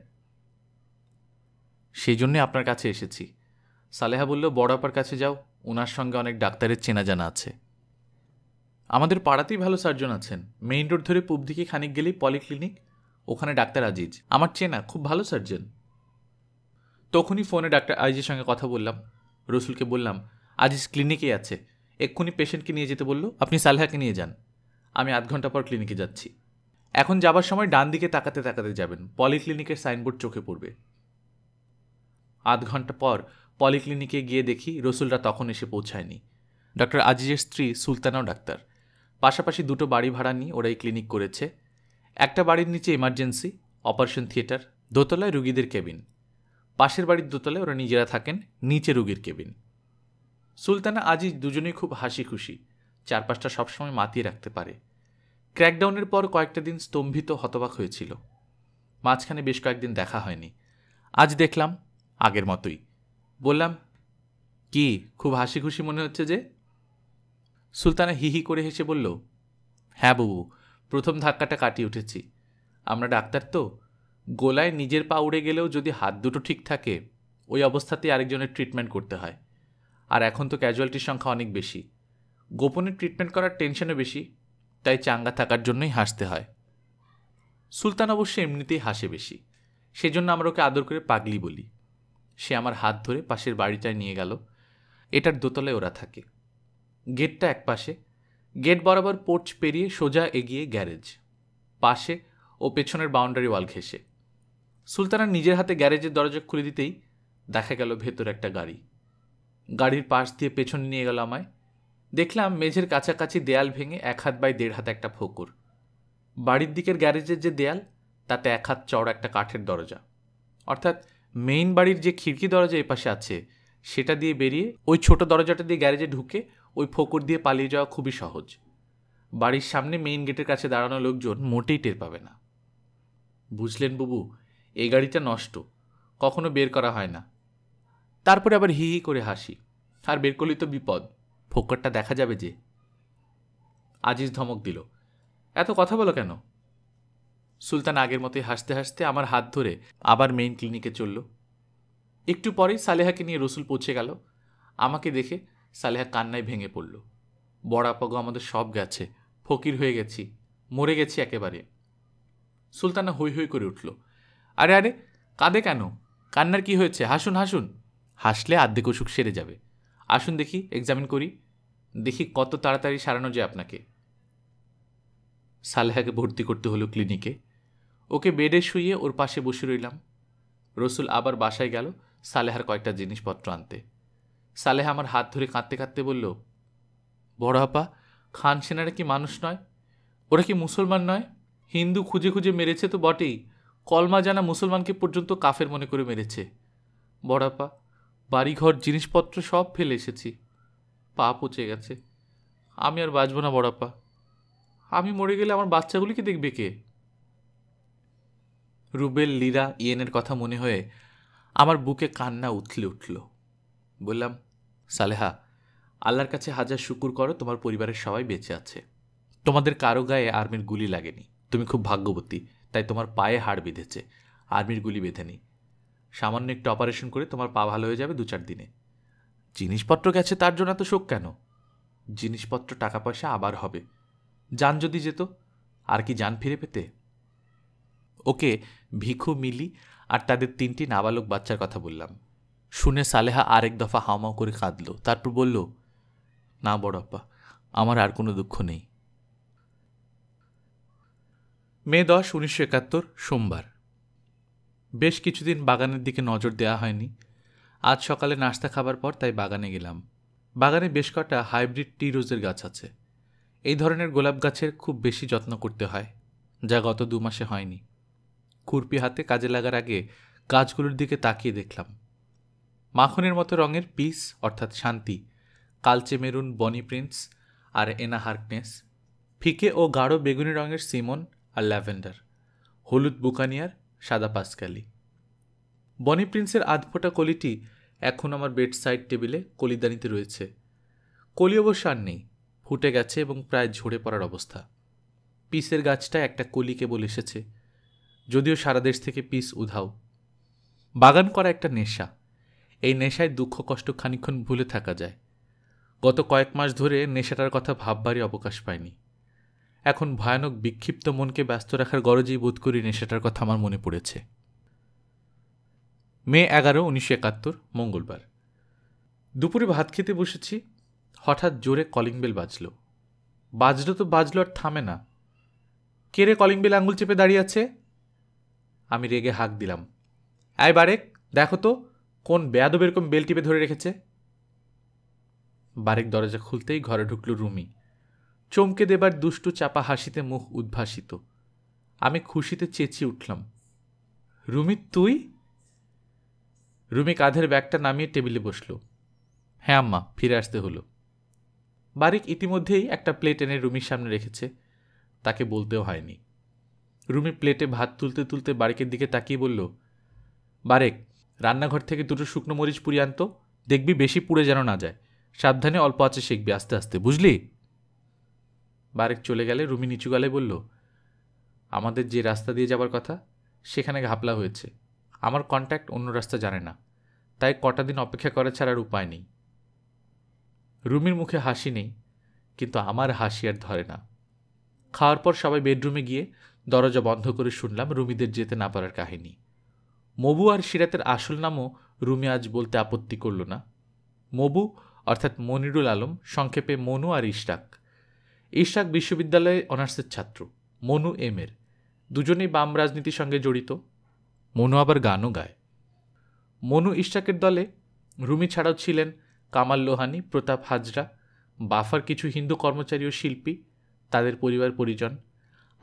সেই জন্যে আপনার কাছে এসেছি সালেহা বলল বড় আপার কাছে যাও ওনার সঙ্গে অনেক ডাক্তারের চেনা জানা আছে আমাদের পাড়াতেই ভালো সার্জন আছেন মেইন রোড ধরে পূব দিকে খানিক গেলেই পলিক্লিনিক ওখানে ডাক্তার আজিজ আমার চেনা খুব ভালো সার্জন তখনই ফোনে ডাক্তার আজিজের সঙ্গে কথা বললাম রসুলকে বললাম আজিজ ক্লিনিকেই আছে এক্ষুনি পেশেন্টকে নিয়ে যেতে বললো আপনি সালেহাকে নিয়ে যান আমি আধ ঘন্টা পর ক্লিনিকে যাচ্ছি এখন যাবার সময় ডান দিকে তাকাতে তাকাতে যাবেন পলিক্লিনিকের সাইনবোর্ড চোখে পড়বে আধ ঘন্টা পর পলিক্লিনিকে গিয়ে দেখি রসুলরা তখন এসে পৌঁছায়নি ডক্টর আজিজের স্ত্রী সুলতানাও ডাক্তার পাশাপাশি দুটো বাড়ি ভাড়া নিয়ে ওরাই ক্লিনিক করেছে একটা বাড়ির নিচে এমার্জেন্সি অপারেশন থিয়েটার দোতলায় রুগীদের কেবিন পাশের বাড়ির দোতলায় ওরা নিজেরা থাকেন নিচে রুগীর কেবিন সুলতানা আজিজ দুজনেই খুব হাসি খুশি চারপাশটা সবসময় মাতিয়ে রাখতে পারে ক্র্যাকডাউনের পর কয়েকটা দিন স্তম্ভিত হতবাক হয়েছিল মাঝখানে বেশ কয়েকদিন দেখা হয়নি আজ দেখলাম আগের মতোই বললাম কি খুব হাসি খুশি মনে হচ্ছে যে সুলতানা হিহি করে হেসে বলল হ্যাঁ বাবু প্রথম ধাক্কাটা কাটিয়ে উঠেছি আমরা ডাক্তার তো গোলায় নিজের পা উড়ে গেলেও যদি হাত দুটো ঠিক থাকে ওই অবস্থাতেই আরেকজনের ট্রিটমেন্ট করতে হয় আর এখন তো ক্যাজুয়ালিটির সংখ্যা অনেক বেশি গোপনে ট্রিটমেন্ট করার টেনশনও বেশি তাই চাঙ্গা থাকার জন্যই হাসতে হয় সুলতান অবশ্য এমনিতেই হাসে বেশি সেজন্য আমরা ওকে আদর করে পাগলি বলি সে আমার হাত ধরে পাশের বাড়িটায় নিয়ে গেল এটার দোতলায় ওরা থাকে গেটটা এক পাশে গেট বরাবর পোর্চ পেরিয়ে সোজা এগিয়ে গ্যারেজ পাশে ও পেছনের বাউন্ডারি ওয়াল ঘেসে সুলতানা নিজের হাতে গ্যারেজের দরজা খুলে দিতেই দেখা গেল ভেতর একটা গাড়ি গাড়ির পাশ দিয়ে পেছন নিয়ে গেল আমায় দেখলাম মেঝের কাছাকাছি দেয়াল ভেঙে এক হাত বাই দেড় হাত একটা ফকুর বাড়ির দিকের গ্যারেজের যে দেয়াল তাতে এক হাত চওড়া একটা কাঠের দরজা অর্থাৎ মেইন বাড়ির যে খিড়কি দরজা এপাশে আছে সেটা দিয়ে বেরিয়ে ওই ছোট দরজাটা দিয়ে গ্যারেজে ঢুকে ওই ফোকর দিয়ে পালিয়ে যাওয়া খুবই সহজ বাড়ির সামনে মেইন গেটের কাছে দাঁড়ানো লোকজন মোটেই টের পাবে না বুঝলেন বুবু এই গাড়িটা নষ্ট কখনো বের করা হয় না তারপরে আবার হি হি করে হাসি আর বের করলেই তো বিপদ ফোকরটা দেখা যাবে যে আজিজ ধমক দিল এত কথা বলো কেন সুলতান আগের মতোই হাসতে হাসতে আমার হাত ধরে আবার মেইন ক্লিনিকে চলল একটু পরেই সালেহাকে নিয়ে রসুল পৌঁছে গেল আমাকে দেখে সালেহা কান্নায় ভেঙে পড়ল বড়াপগো আমাদের সব গেছে ফকির হয়ে গেছি মরে গেছি একেবারে সুলতানা হৈ হৈ করে উঠল আরে আরে কাঁদে কেন কান্নার কি হয়েছে হাসুন হাসুন হাসলে আর্ধেক অসুখ সেরে যাবে আসুন দেখি এক্সামিন করি দেখি কত তাড়াতাড়ি সারানো যায় আপনাকে সালেহাকে ভর্তি করতে হলো ক্লিনিকে ওকে বেডে শুয়ে ওর পাশে বসে রইলাম রসুল আবার বাসায় গেল সালেহার কয়েকটা জিনিসপত্র আনতে সালেহা আমার হাত ধরে কাঁদতে কাঁদতে বলল বড় আপা খান সেনারা কি মানুষ নয় ওরা কি মুসলমান নয় হিন্দু খুঁজে খুঁজে মেরেছে তো বটেই কলমা জানা মুসলমানকে পর্যন্ত কাফের মনে করে মেরেছে বড়াপা বাড়িঘর জিনিসপত্র সব ফেলে এসেছি পা পচে গেছে আমি আর বাঁচব না বড়াপা আমি মরে গেলে আমার বাচ্চাগুলিকে দেখবে কে রুবেল লিরা ইয়েনের কথা মনে হয়ে আমার বুকে কান্না উথলে উঠল বললাম সালেহা আল্লাহর কাছে হাজার শুকুর করো তোমার পরিবারের সবাই বেঁচে আছে তোমাদের কারো গায়ে আর্মির গুলি লাগেনি তুমি খুব ভাগ্যবতী তাই তোমার পায়ে হাড় বেঁধেছে আর্মির গুলি বেঁধেনি সামান্য একটু অপারেশন করে তোমার পা ভালো হয়ে যাবে দু চার দিনে জিনিসপত্র গেছে তার জন্য তো শোক কেন জিনিসপত্র টাকা পয়সা আবার হবে যান যদি যেত আর কি যান ফিরে পেতে ওকে ভিখু মিলি আর তাদের তিনটি নাবালক বাচ্চার কথা বললাম শুনে সালেহা আরেক দফা হাওমাও করে কাঁদল তারপর বলল না বড় আপা আমার আর কোনো দুঃখ নেই মে দশ উনিশশো একাত্তর সোমবার বেশ কিছুদিন বাগানের দিকে নজর দেওয়া হয়নি আজ সকালে নাস্তা খাবার পর তাই বাগানে গেলাম বাগানে বেশ কটা হাইব্রিড টি রোজের গাছ আছে এই ধরনের গোলাপ গাছের খুব বেশি যত্ন করতে হয় যা গত দু মাসে হয়নি খুরপি হাতে কাজে লাগার আগে গাছগুলোর দিকে তাকিয়ে দেখলাম মাখনের মতো রঙের পিস অর্থাৎ শান্তি কালচে মেরুন বনি প্রিন্স আর এনা হার্কনেস ফিকে ও গাঢ় বেগুনি রঙের সিমন আর ল্যাভেন্ডার হলুদ বুকানিয়ার সাদা পাসকালি বনি প্রিন্সের আধফোটা কলিটি এখন আমার বেড সাইড টেবিলে কলিদানিতে রয়েছে কলি অবশ্য আর নেই ফুটে গেছে এবং প্রায় ঝরে পড়ার অবস্থা পিসের গাছটা একটা কলি বলে এসেছে যদিও সারা দেশ থেকে পিস উধাও বাগান করা একটা নেশা এই নেশায় দুঃখ কষ্ট খানিক্ষণ ভুলে থাকা যায় গত কয়েক মাস ধরে নেশাটার কথা ভাববারই অবকাশ পায়নি এখন ভয়ানক বিক্ষিপ্ত মনকে ব্যস্ত রাখার গরজেই বোধ করি নেশাটার কথা আমার মনে পড়েছে মে এগারো উনিশশো একাত্তর মঙ্গলবার দুপুরে ভাত খেতে বসেছি হঠাৎ জোরে কলিং বেল বাজল বাজলো তো বাজলো আর থামে না কে রে কলিং বেল আঙুল চেপে দাঁড়িয়ে আছে আমি রেগে হাঁক দিলাম আয় বারেক দেখো তো কোন বেয়াদব এরকম বেল টিপে ধরে রেখেছে বারেক দরজা খুলতেই ঘরে ঢুকল রুমি চমকে দেবার দুষ্টু চাপা হাসিতে মুখ উদ্ভাসিত আমি খুশিতে চেঁচিয়ে উঠলাম রুমি তুই রুমি কাঁধের ব্যাগটা নামিয়ে টেবিলে বসল হ্যাঁ আম্মা ফিরে আসতে হলো বারিক ইতিমধ্যেই একটা প্লেট এনে রুমির সামনে রেখেছে তাকে বলতেও হয়নি রুমি প্লেটে ভাত তুলতে তুলতে বারেকের দিকে তাকিয়ে বলল বারেক রান্নাঘর থেকে দুটো শুকনো মরিচ পুড়ি আনতো দেখবি বেশি পুড়ে যেন না যায় সাবধানে অল্প আছে শিখবি আস্তে আস্তে বুঝলি বারেক চলে গেলে রুমি নিচু গালে বলল আমাদের যে রাস্তা দিয়ে যাবার কথা সেখানে ঘাপলা হয়েছে আমার কন্ট্যাক্ট অন্য রাস্তা জানে না তাই কটা দিন অপেক্ষা করা ছাড়ার উপায় নেই রুমির মুখে হাসি নেই কিন্তু আমার হাসি আর ধরে না খাওয়ার পর সবাই বেডরুমে গিয়ে দরজা বন্ধ করে শুনলাম রুমিদের যেতে না পারার কাহিনী মবু আর সিরাতের আসল নামও রুমি আজ বলতে আপত্তি করল না মবু অর্থাৎ মনিরুল আলম সংক্ষেপে মনু আর ইশরাক ইশরাক বিশ্ববিদ্যালয়ে অনার্সের ছাত্র মনু এম এর দুজনেই বাম রাজনীতির সঙ্গে জড়িত মনু আবার গানও গায় মনু ইশরাকের দলে রুমি ছাড়াও ছিলেন কামাল লোহানি প্রতাপ হাজরা বাফার কিছু হিন্দু কর্মচারী ও শিল্পী তাদের পরিবার পরিজন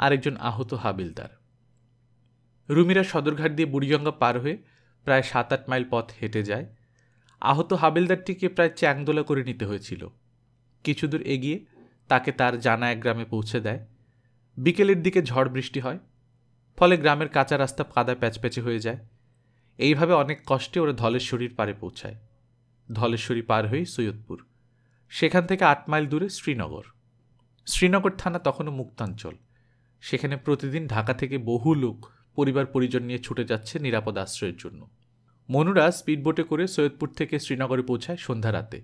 আরেকজন আহত হাবিলদার রুমিরা সদরঘাট দিয়ে বুড়িগঙ্গা পার হয়ে প্রায় সাত আট মাইল পথ হেঁটে যায় আহত হাবিলদারটিকে প্রায় চ্যাংদোলা করে নিতে হয়েছিল কিছুদূর এগিয়ে তাকে তার জানা এক গ্রামে পৌঁছে দেয় বিকেলের দিকে ঝড় বৃষ্টি হয় ফলে গ্রামের কাঁচা রাস্তা কাদা প্যাচপ্যাচে হয়ে যায় এইভাবে অনেক কষ্টে ওরা ধলেশ্বরীর পারে পৌঁছায় ধলেশ্বরী পার হয়ে সৈয়দপুর সেখান থেকে আট মাইল দূরে শ্রীনগর শ্রীনগর থানা তখনও মুক্তাঞ্চল সেখানে প্রতিদিন ঢাকা থেকে বহু লোক পরিবার পরিজন নিয়ে ছুটে যাচ্ছে নিরাপদ আশ্রয়ের জন্য মনুরা স্পিডবোটে করে সৈয়দপুর থেকে শ্রীনগরে পৌঁছায় সন্ধ্যা রাতে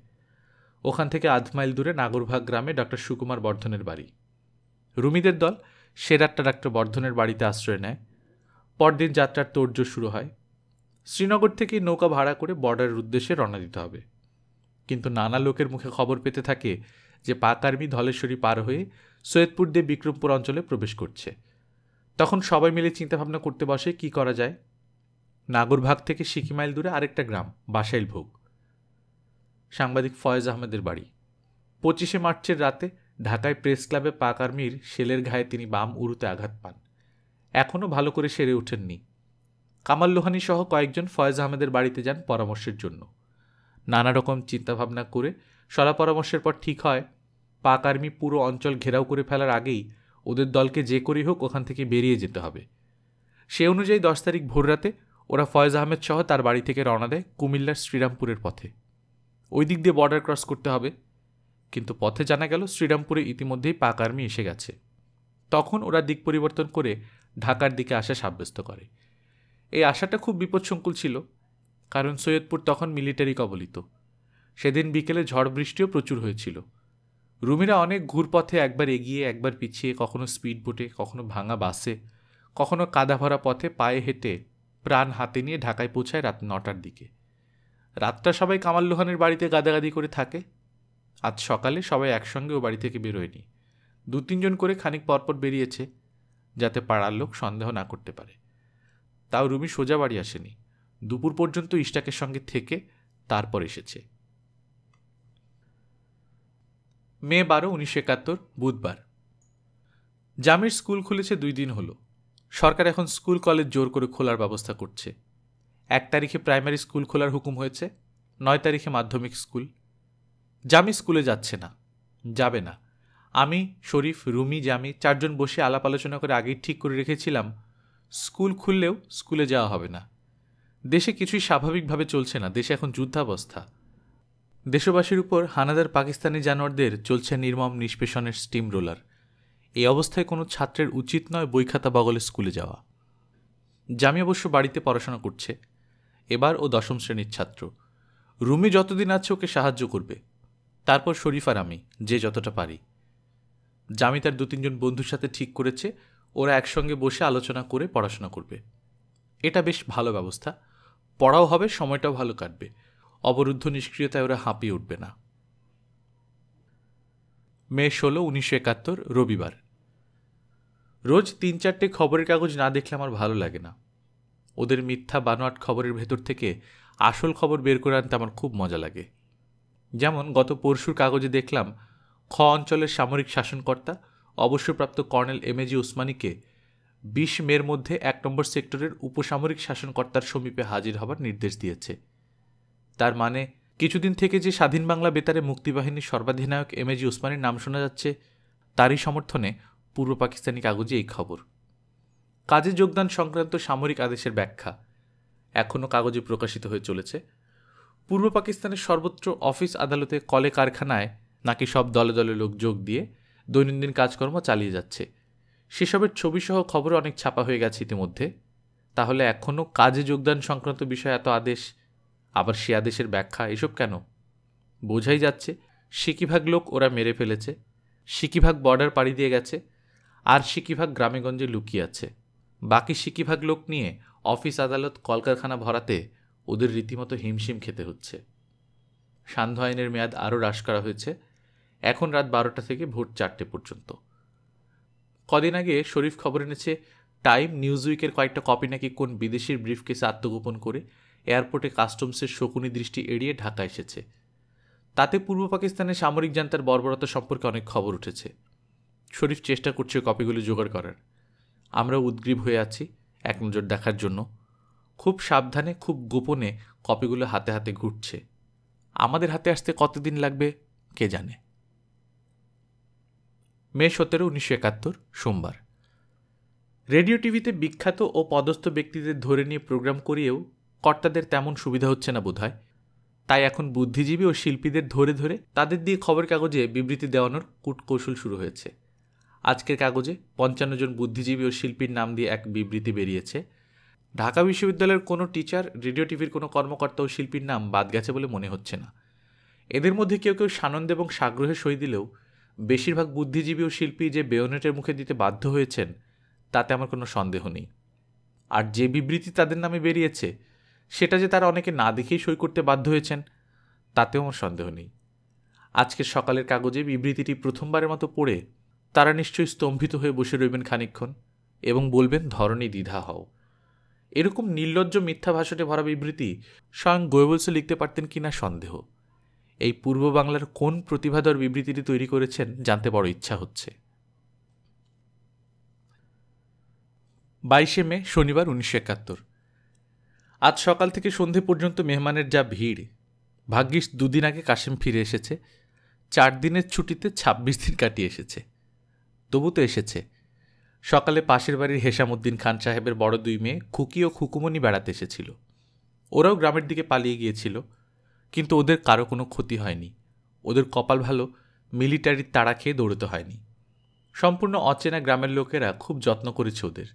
ওখান থেকে আধ মাইল দূরে নাগরভাগ গ্রামে ডক্টর সুকুমার বর্ধনের বাড়ি রুমিদের দল সেরাট্টা ডাক্তার বর্ধনের বাড়িতে আশ্রয় নেয় পরদিন যাত্রার তোড়জোড় শুরু হয় শ্রীনগর থেকে নৌকা ভাড়া করে বর্ডারের উদ্দেশ্যে রওনা দিতে হবে কিন্তু নানা লোকের মুখে খবর পেতে থাকে যে পাক আর্মি ধলেশ্বরী পার হয়ে সৈয়দপুর দিয়ে বিক্রমপুর অঞ্চলে প্রবেশ করছে তখন সবাই মিলে চিন্তাভাবনা করতে বসে কি করা যায় নাগরভাগ থেকে সিকিমাইল দূরে আরেকটা গ্রাম বাসাইল ভোগ সাংবাদিক ফয়েজ আহমেদের বাড়ি পঁচিশে মার্চের রাতে ঢাকায় প্রেস ক্লাবে পাক আর্মির শেলের ঘায়ে তিনি বাম উরুতে আঘাত পান এখনও ভালো করে সেরে ওঠেননি কামাল লোহানি সহ কয়েকজন ফয়েজ আহমেদের বাড়িতে যান পরামর্শের জন্য নানা রকম চিন্তাভাবনা করে সলা পরামর্শের পর ঠিক হয় পাক আর্মি পুরো অঞ্চল ঘেরাও করে ফেলার আগেই ওদের দলকে যে করেই হোক ওখান থেকে বেরিয়ে যেতে হবে সে অনুযায়ী দশ তারিখ ভোররাতে ওরা ফয়েজ আহমেদ সহ তার বাড়ি থেকে রওনা দেয় কুমিল্লার শ্রীরামপুরের পথে ওই দিক দিয়ে বর্ডার ক্রস করতে হবে কিন্তু পথে জানা গেল শ্রীরামপুরে ইতিমধ্যেই পাক আর্মি এসে গেছে তখন ওরা দিক পরিবর্তন করে ঢাকার দিকে আসা সাব্যস্ত করে এই আশাটা খুব বিপদসংকুল ছিল কারণ সৈয়দপুর তখন মিলিটারি কবলিত সেদিন বিকেলে ঝড় বৃষ্টিও প্রচুর হয়েছিল রুমিরা অনেক ঘুরপথে একবার এগিয়ে একবার পিছিয়ে কখনো স্পিড বোটে কখনো ভাঙা বাসে কখনো কাদা ভরা পথে পায়ে হেঁটে প্রাণ হাতে নিয়ে ঢাকায় পৌঁছায় রাত নটার দিকে রাতটা সবাই কামাল লোহানের বাড়িতে গাদাগাদি করে থাকে আজ সকালে সবাই একসঙ্গে ও বাড়ি থেকে বেরোয়নি দু তিনজন করে খানিক পরপর বেরিয়েছে যাতে পাড়ার লোক সন্দেহ না করতে পারে তাও রুমি সোজা বাড়ি আসেনি দুপুর পর্যন্ত ইস্টাকের সঙ্গে থেকে তারপর এসেছে মে বারো উনিশশো একাত্তর বুধবার জামির স্কুল খুলেছে দুই দিন হলো সরকার এখন স্কুল কলেজ জোর করে খোলার ব্যবস্থা করছে এক তারিখে প্রাইমারি স্কুল খোলার হুকুম হয়েছে নয় তারিখে মাধ্যমিক স্কুল জামি স্কুলে যাচ্ছে না যাবে না আমি শরীফ রুমি জামি চারজন বসে আলাপ আলোচনা করে আগেই ঠিক করে রেখেছিলাম স্কুল খুললেও স্কুলে যাওয়া হবে না দেশে কিছুই স্বাভাবিকভাবে চলছে না দেশে এখন যুদ্ধাবস্থা দেশবাসীর উপর হানাদার পাকিস্তানি জানোয়ারদের চলছে নির্মম নিষ্পেষণের স্টিম রোলার এই অবস্থায় কোনো ছাত্রের উচিত নয় বইখাতা বগলে স্কুলে যাওয়া জামি অবশ্য বাড়িতে পড়াশোনা করছে এবার ও দশম শ্রেণীর ছাত্র রুমি যতদিন আছে ওকে সাহায্য করবে তারপর শরীফ আর আমি যে যতটা পারি জামি তার দু তিনজন বন্ধুর সাথে ঠিক করেছে ওরা একসঙ্গে বসে আলোচনা করে পড়াশোনা করবে এটা বেশ ভালো ব্যবস্থা পড়াও হবে সময়টাও ভালো কাটবে অবরুদ্ধ নিষ্ক্রিয়তায় ওরা হাঁপিয়ে উঠবে না মে ষোলো উনিশশো একাত্তর রবিবার রোজ তিন চারটে খবরের কাগজ না দেখলে আমার ভালো লাগে না ওদের মিথ্যা বানোয়াট খবরের ভেতর থেকে আসল খবর বের করে আনতে আমার খুব মজা লাগে যেমন গত পরশুর কাগজে দেখলাম খ অঞ্চলের সামরিক শাসনকর্তা অবসরপ্রাপ্ত কর্নেল এম এজি ওসমানীকে বিশ মের মধ্যে এক নম্বর সেক্টরের উপসামরিক শাসনকর্তার সমীপে হাজির হবার নির্দেশ দিয়েছে তার মানে কিছুদিন থেকে যে স্বাধীন বাংলা বেতারে মুক্তিবাহিনীর সর্বাধিনায়ক এম এজি উসমানের নাম শোনা যাচ্ছে তারই সমর্থনে পূর্ব পাকিস্তানি কাগজে এই খবর কাজে যোগদান সংক্রান্ত সামরিক আদেশের ব্যাখ্যা এখনও কাগজে প্রকাশিত হয়ে চলেছে পূর্ব পাকিস্তানের সর্বত্র অফিস আদালতে কলে কারখানায় নাকি সব দলে দলে লোক যোগ দিয়ে দৈনন্দিন কাজকর্ম চালিয়ে যাচ্ছে সেসবের ছবিসহ খবর অনেক ছাপা হয়ে গেছে ইতিমধ্যে তাহলে এখনও কাজে যোগদান সংক্রান্ত বিষয়ে এত আদেশ আবার সে আদেশের ব্যাখ্যা এসব কেন বোঝাই যাচ্ছে সিকিভাগ লোক ওরা মেরে ফেলেছে সিকিভাগ বর্ডার পাড়ি দিয়ে গেছে আর সিকিভাগ গ্রামেগঞ্জে লুকিয়ে আছে বাকি সিকিভাগ লোক নিয়ে অফিস আদালত কলকারখানা ভরাতে ওদের রীতিমতো হিমশিম খেতে হচ্ছে সান্ধ্য আইনের মেয়াদ আরও হ্রাস করা হয়েছে এখন রাত বারোটা থেকে ভোর চারটে পর্যন্ত কদিন আগে শরীফ খবর এনেছে টাইম নিউজ উইকের কয়েকটা কপি নাকি কোন বিদেশির ব্রিফকেসে আত্মগোপন করে এয়ারপোর্টে কাস্টমসের শকুনি দৃষ্টি এড়িয়ে ঢাকা এসেছে তাতে পূর্ব পাকিস্তানে সামরিক জান্তার বর্বরতা সম্পর্কে অনেক খবর উঠেছে শরীফ চেষ্টা করছে কপিগুলো জোগাড় করার আমরা উদ্গ্রীব হয়ে আছি এক নজর দেখার জন্য খুব সাবধানে খুব গোপনে কপিগুলো হাতে হাতে ঘুরছে আমাদের হাতে আসতে কতদিন লাগবে কে জানে মে সতেরো উনিশশো একাত্তর সোমবার রেডিও টিভিতে বিখ্যাত ও পদস্থ ব্যক্তিদের ধরে নিয়ে প্রোগ্রাম করিয়েও কর্তাদের তেমন সুবিধা হচ্ছে না বোধহয় তাই এখন বুদ্ধিজীবী ও শিল্পীদের ধরে ধরে তাদের দিয়ে খবর কাগজে বিবৃতি দেওয়ানোর কূটকৌশল শুরু হয়েছে আজকের কাগজে পঞ্চান্ন জন বুদ্ধিজীবী ও শিল্পীর নাম দিয়ে এক বিবৃতি বেরিয়েছে ঢাকা বিশ্ববিদ্যালয়ের কোনো টিচার রেডিও টিভির কোনো কর্মকর্তা ও শিল্পীর নাম বাদ গেছে বলে মনে হচ্ছে না এদের মধ্যে কেউ কেউ সানন্দ এবং সাগ্রহে সই দিলেও বেশিরভাগ বুদ্ধিজীবী ও শিল্পী যে বেয়নেটের মুখে দিতে বাধ্য হয়েছেন তাতে আমার কোনো সন্দেহ নেই আর যে বিবৃতি তাদের নামে বেরিয়েছে সেটা যে তারা অনেকে না দেখেই সই করতে বাধ্য হয়েছেন তাতেও আমার সন্দেহ নেই আজকের সকালের কাগজে বিবৃতিটি প্রথমবারের মতো পড়ে তারা নিশ্চয়ই স্তম্ভিত হয়ে বসে রইবেন খানিক্ষণ এবং বলবেন ধরনী দ্বিধা হও এরকম নির্লজ্জ মিথ্যা ভাষণে ভরা বিবৃতি স্বয়ং গোয়েবলসে লিখতে পারতেন কিনা সন্দেহ এই পূর্ব বাংলার কোন প্রতিভাধর বিবৃতিটি তৈরি করেছেন জানতে বড় ইচ্ছা হচ্ছে বাইশে মে শনিবার উনিশশো একাত্তর আজ সকাল থেকে সন্ধে পর্যন্ত মেহমানের যা ভিড় ভাগ্যিস দুদিন আগে কাশিম ফিরে এসেছে চার দিনের ছুটিতে ২৬ দিন কাটিয়ে এসেছে তবু তো এসেছে সকালে পাশের বাড়ির হেসামুদ্দিন খান সাহেবের বড় দুই মেয়ে খুকি ও খুকুমনি বেড়াতে এসেছিল ওরাও গ্রামের দিকে পালিয়ে গিয়েছিল কিন্তু ওদের কারো কোনো ক্ষতি হয়নি ওদের কপাল ভালো মিলিটারির তাড়া খেয়ে দৌড়তে হয়নি সম্পূর্ণ অচেনা গ্রামের লোকেরা খুব যত্ন করেছে ওদের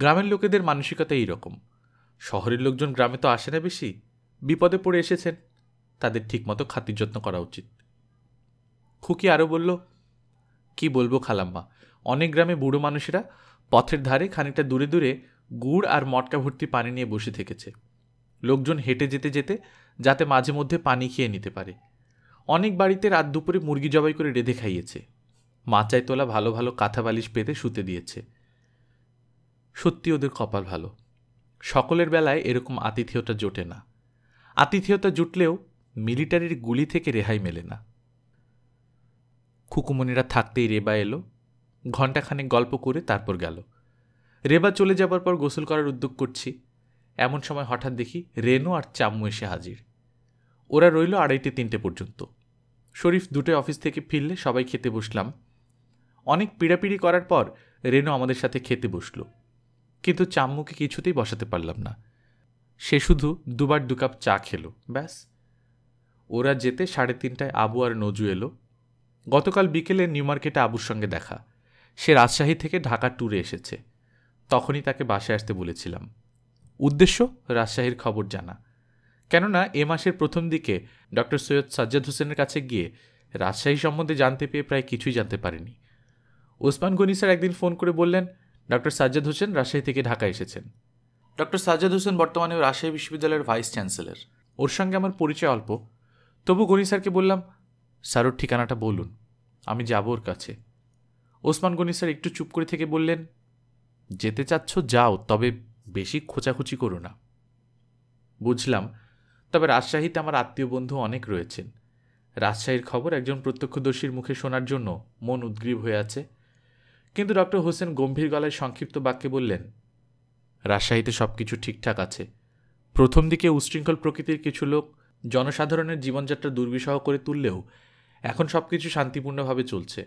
গ্রামের লোকেদের মানসিকতা এই রকম শহরের লোকজন গ্রামে তো আসে না বেশি বিপদে পড়ে এসেছেন তাদের ঠিকমতো খাতির যত্ন করা উচিত খুকি আরও বলল কি বলবো খালাম্মা অনেক গ্রামে বুড়ো মানুষেরা পথের ধারে খানিকটা দূরে দূরে গুড় আর মটকা ভর্তি পানি নিয়ে বসে থেকেছে লোকজন হেঁটে যেতে যেতে যাতে মাঝে মধ্যে পানি খেয়ে নিতে পারে অনেক বাড়িতে রাত দুপুরে মুরগি জবাই করে রেঁধে খাইয়েছে মাচায় তোলা ভালো ভালো কাঁথা বালিশ পেতে শুতে দিয়েছে সত্যি ওদের কপাল ভালো সকলের বেলায় এরকম আতিথেয়তা জোটে না আতিথেয়তা জুটলেও মিলিটারির গুলি থেকে রেহাই মেলে না খুকুমনিরা থাকতেই রেবা এলো ঘণ্টাখানেক গল্প করে তারপর গেল রেবা চলে যাবার পর গোসল করার উদ্যোগ করছি এমন সময় হঠাৎ দেখি রেনু আর চাম্মু এসে হাজির ওরা রইল আড়াইটে তিনটে পর্যন্ত শরীফ দুটোই অফিস থেকে ফিরলে সবাই খেতে বসলাম অনেক পিড়াপিড়ি করার পর রেনু আমাদের সাথে খেতে বসলো কিন্তু চাম্মুকে কিছুতেই বসাতে পারলাম না সে শুধু দুবার দু কাপ চা খেলো ব্যাস ওরা যেতে সাড়ে তিনটায় আবু আর নজু এলো গতকাল বিকেলে নিউ মার্কেটে আবুর সঙ্গে দেখা সে রাজশাহী থেকে ঢাকা ট্যুরে এসেছে তখনই তাকে বাসায় আসতে বলেছিলাম উদ্দেশ্য রাজশাহীর খবর জানা কেননা এ মাসের প্রথম দিকে ডক্টর সৈয়দ সাজ্জাদ হোসেনের কাছে গিয়ে রাজশাহী সম্বন্ধে জানতে পেয়ে প্রায় কিছুই জানতে পারেনি ওসমান গনি স্যার একদিন ফোন করে বললেন ডক্টর সাজ্জাদ হোসেন রাজশাহী থেকে ঢাকা এসেছেন ডক্টর সাজ্জাদ হোসেন বর্তমানে রাজশাহী বিশ্ববিদ্যালয়ের ভাইস চ্যান্সেলর ওর সঙ্গে আমার পরিচয় অল্প তবু গনি স্যারকে বললাম স্যার ওর ঠিকানাটা বলুন আমি যাব ওর কাছে ওসমান গনি স্যার একটু চুপ করে থেকে বললেন যেতে চাচ্ছ যাও তবে বেশি খোঁচাখুচি করো না বুঝলাম তবে রাজশাহীতে আমার আত্মীয় বন্ধু অনেক রয়েছেন রাজশাহীর খবর একজন প্রত্যক্ষদর্শীর মুখে শোনার জন্য মন উদ্গ্রীব হয়ে আছে কিন্তু ডক্টর হোসেন গম্ভীর গলায় সংক্ষিপ্ত বাক্যে বললেন রাজশাহীতে সব কিছু ঠিকঠাক আছে প্রথম দিকে উশৃঙ্খল প্রকৃতির কিছু লোক জনসাধারণের জীবনযাত্রা দুর্বিষহ করে তুললেও এখন সব কিছু শান্তিপূর্ণভাবে চলছে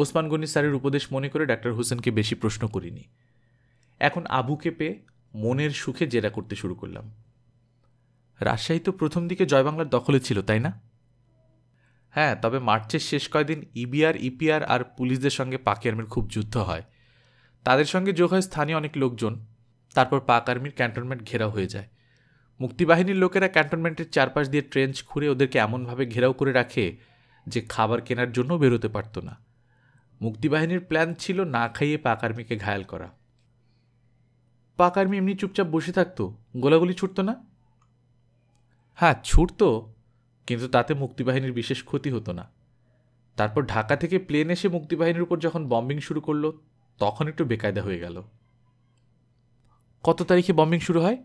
ওসমান গনি স্যারের উপদেশ মনে করে ডাক্তার হোসেনকে বেশি প্রশ্ন করিনি এখন আবুকে পেয়ে মনের সুখে জেরা করতে শুরু করলাম রাজশাহী তো প্রথম দিকে জয়বাংলার দখলে ছিল তাই না হ্যাঁ তবে মার্চের শেষ কয়দিন ইবিআর ইপিআর আর পুলিশদের সঙ্গে পাক আর্মির খুব যুদ্ধ হয় তাদের সঙ্গে যোগ হয় স্থানীয় অনেক লোকজন তারপর পাক আর্মির ক্যান্টনমেন্ট ঘেরাও হয়ে যায় মুক্তিবাহিনীর লোকেরা ক্যান্টনমেন্টের চারপাশ দিয়ে ট্রেঞ্চ খুঁড়ে ওদেরকে এমনভাবে ঘেরাও করে রাখে যে খাবার কেনার জন্য বেরোতে পারতো না মুক্তিবাহিনীর প্ল্যান ছিল না খাইয়ে পাক আর্মিকে ঘায়াল করা পাক আর্মি এমনি চুপচাপ বসে থাকতো গোলাগুলি ছুটতো না হ্যাঁ ছুটতো কিন্তু তাতে মুক্তিবাহিনীর বিশেষ ক্ষতি হতো না তারপর ঢাকা থেকে প্লেন এসে মুক্তিবাহিনীর উপর যখন বম্বিং শুরু করলো তখন একটু বেকায়দা হয়ে গেল কত তারিখে বম্বিং শুরু হয়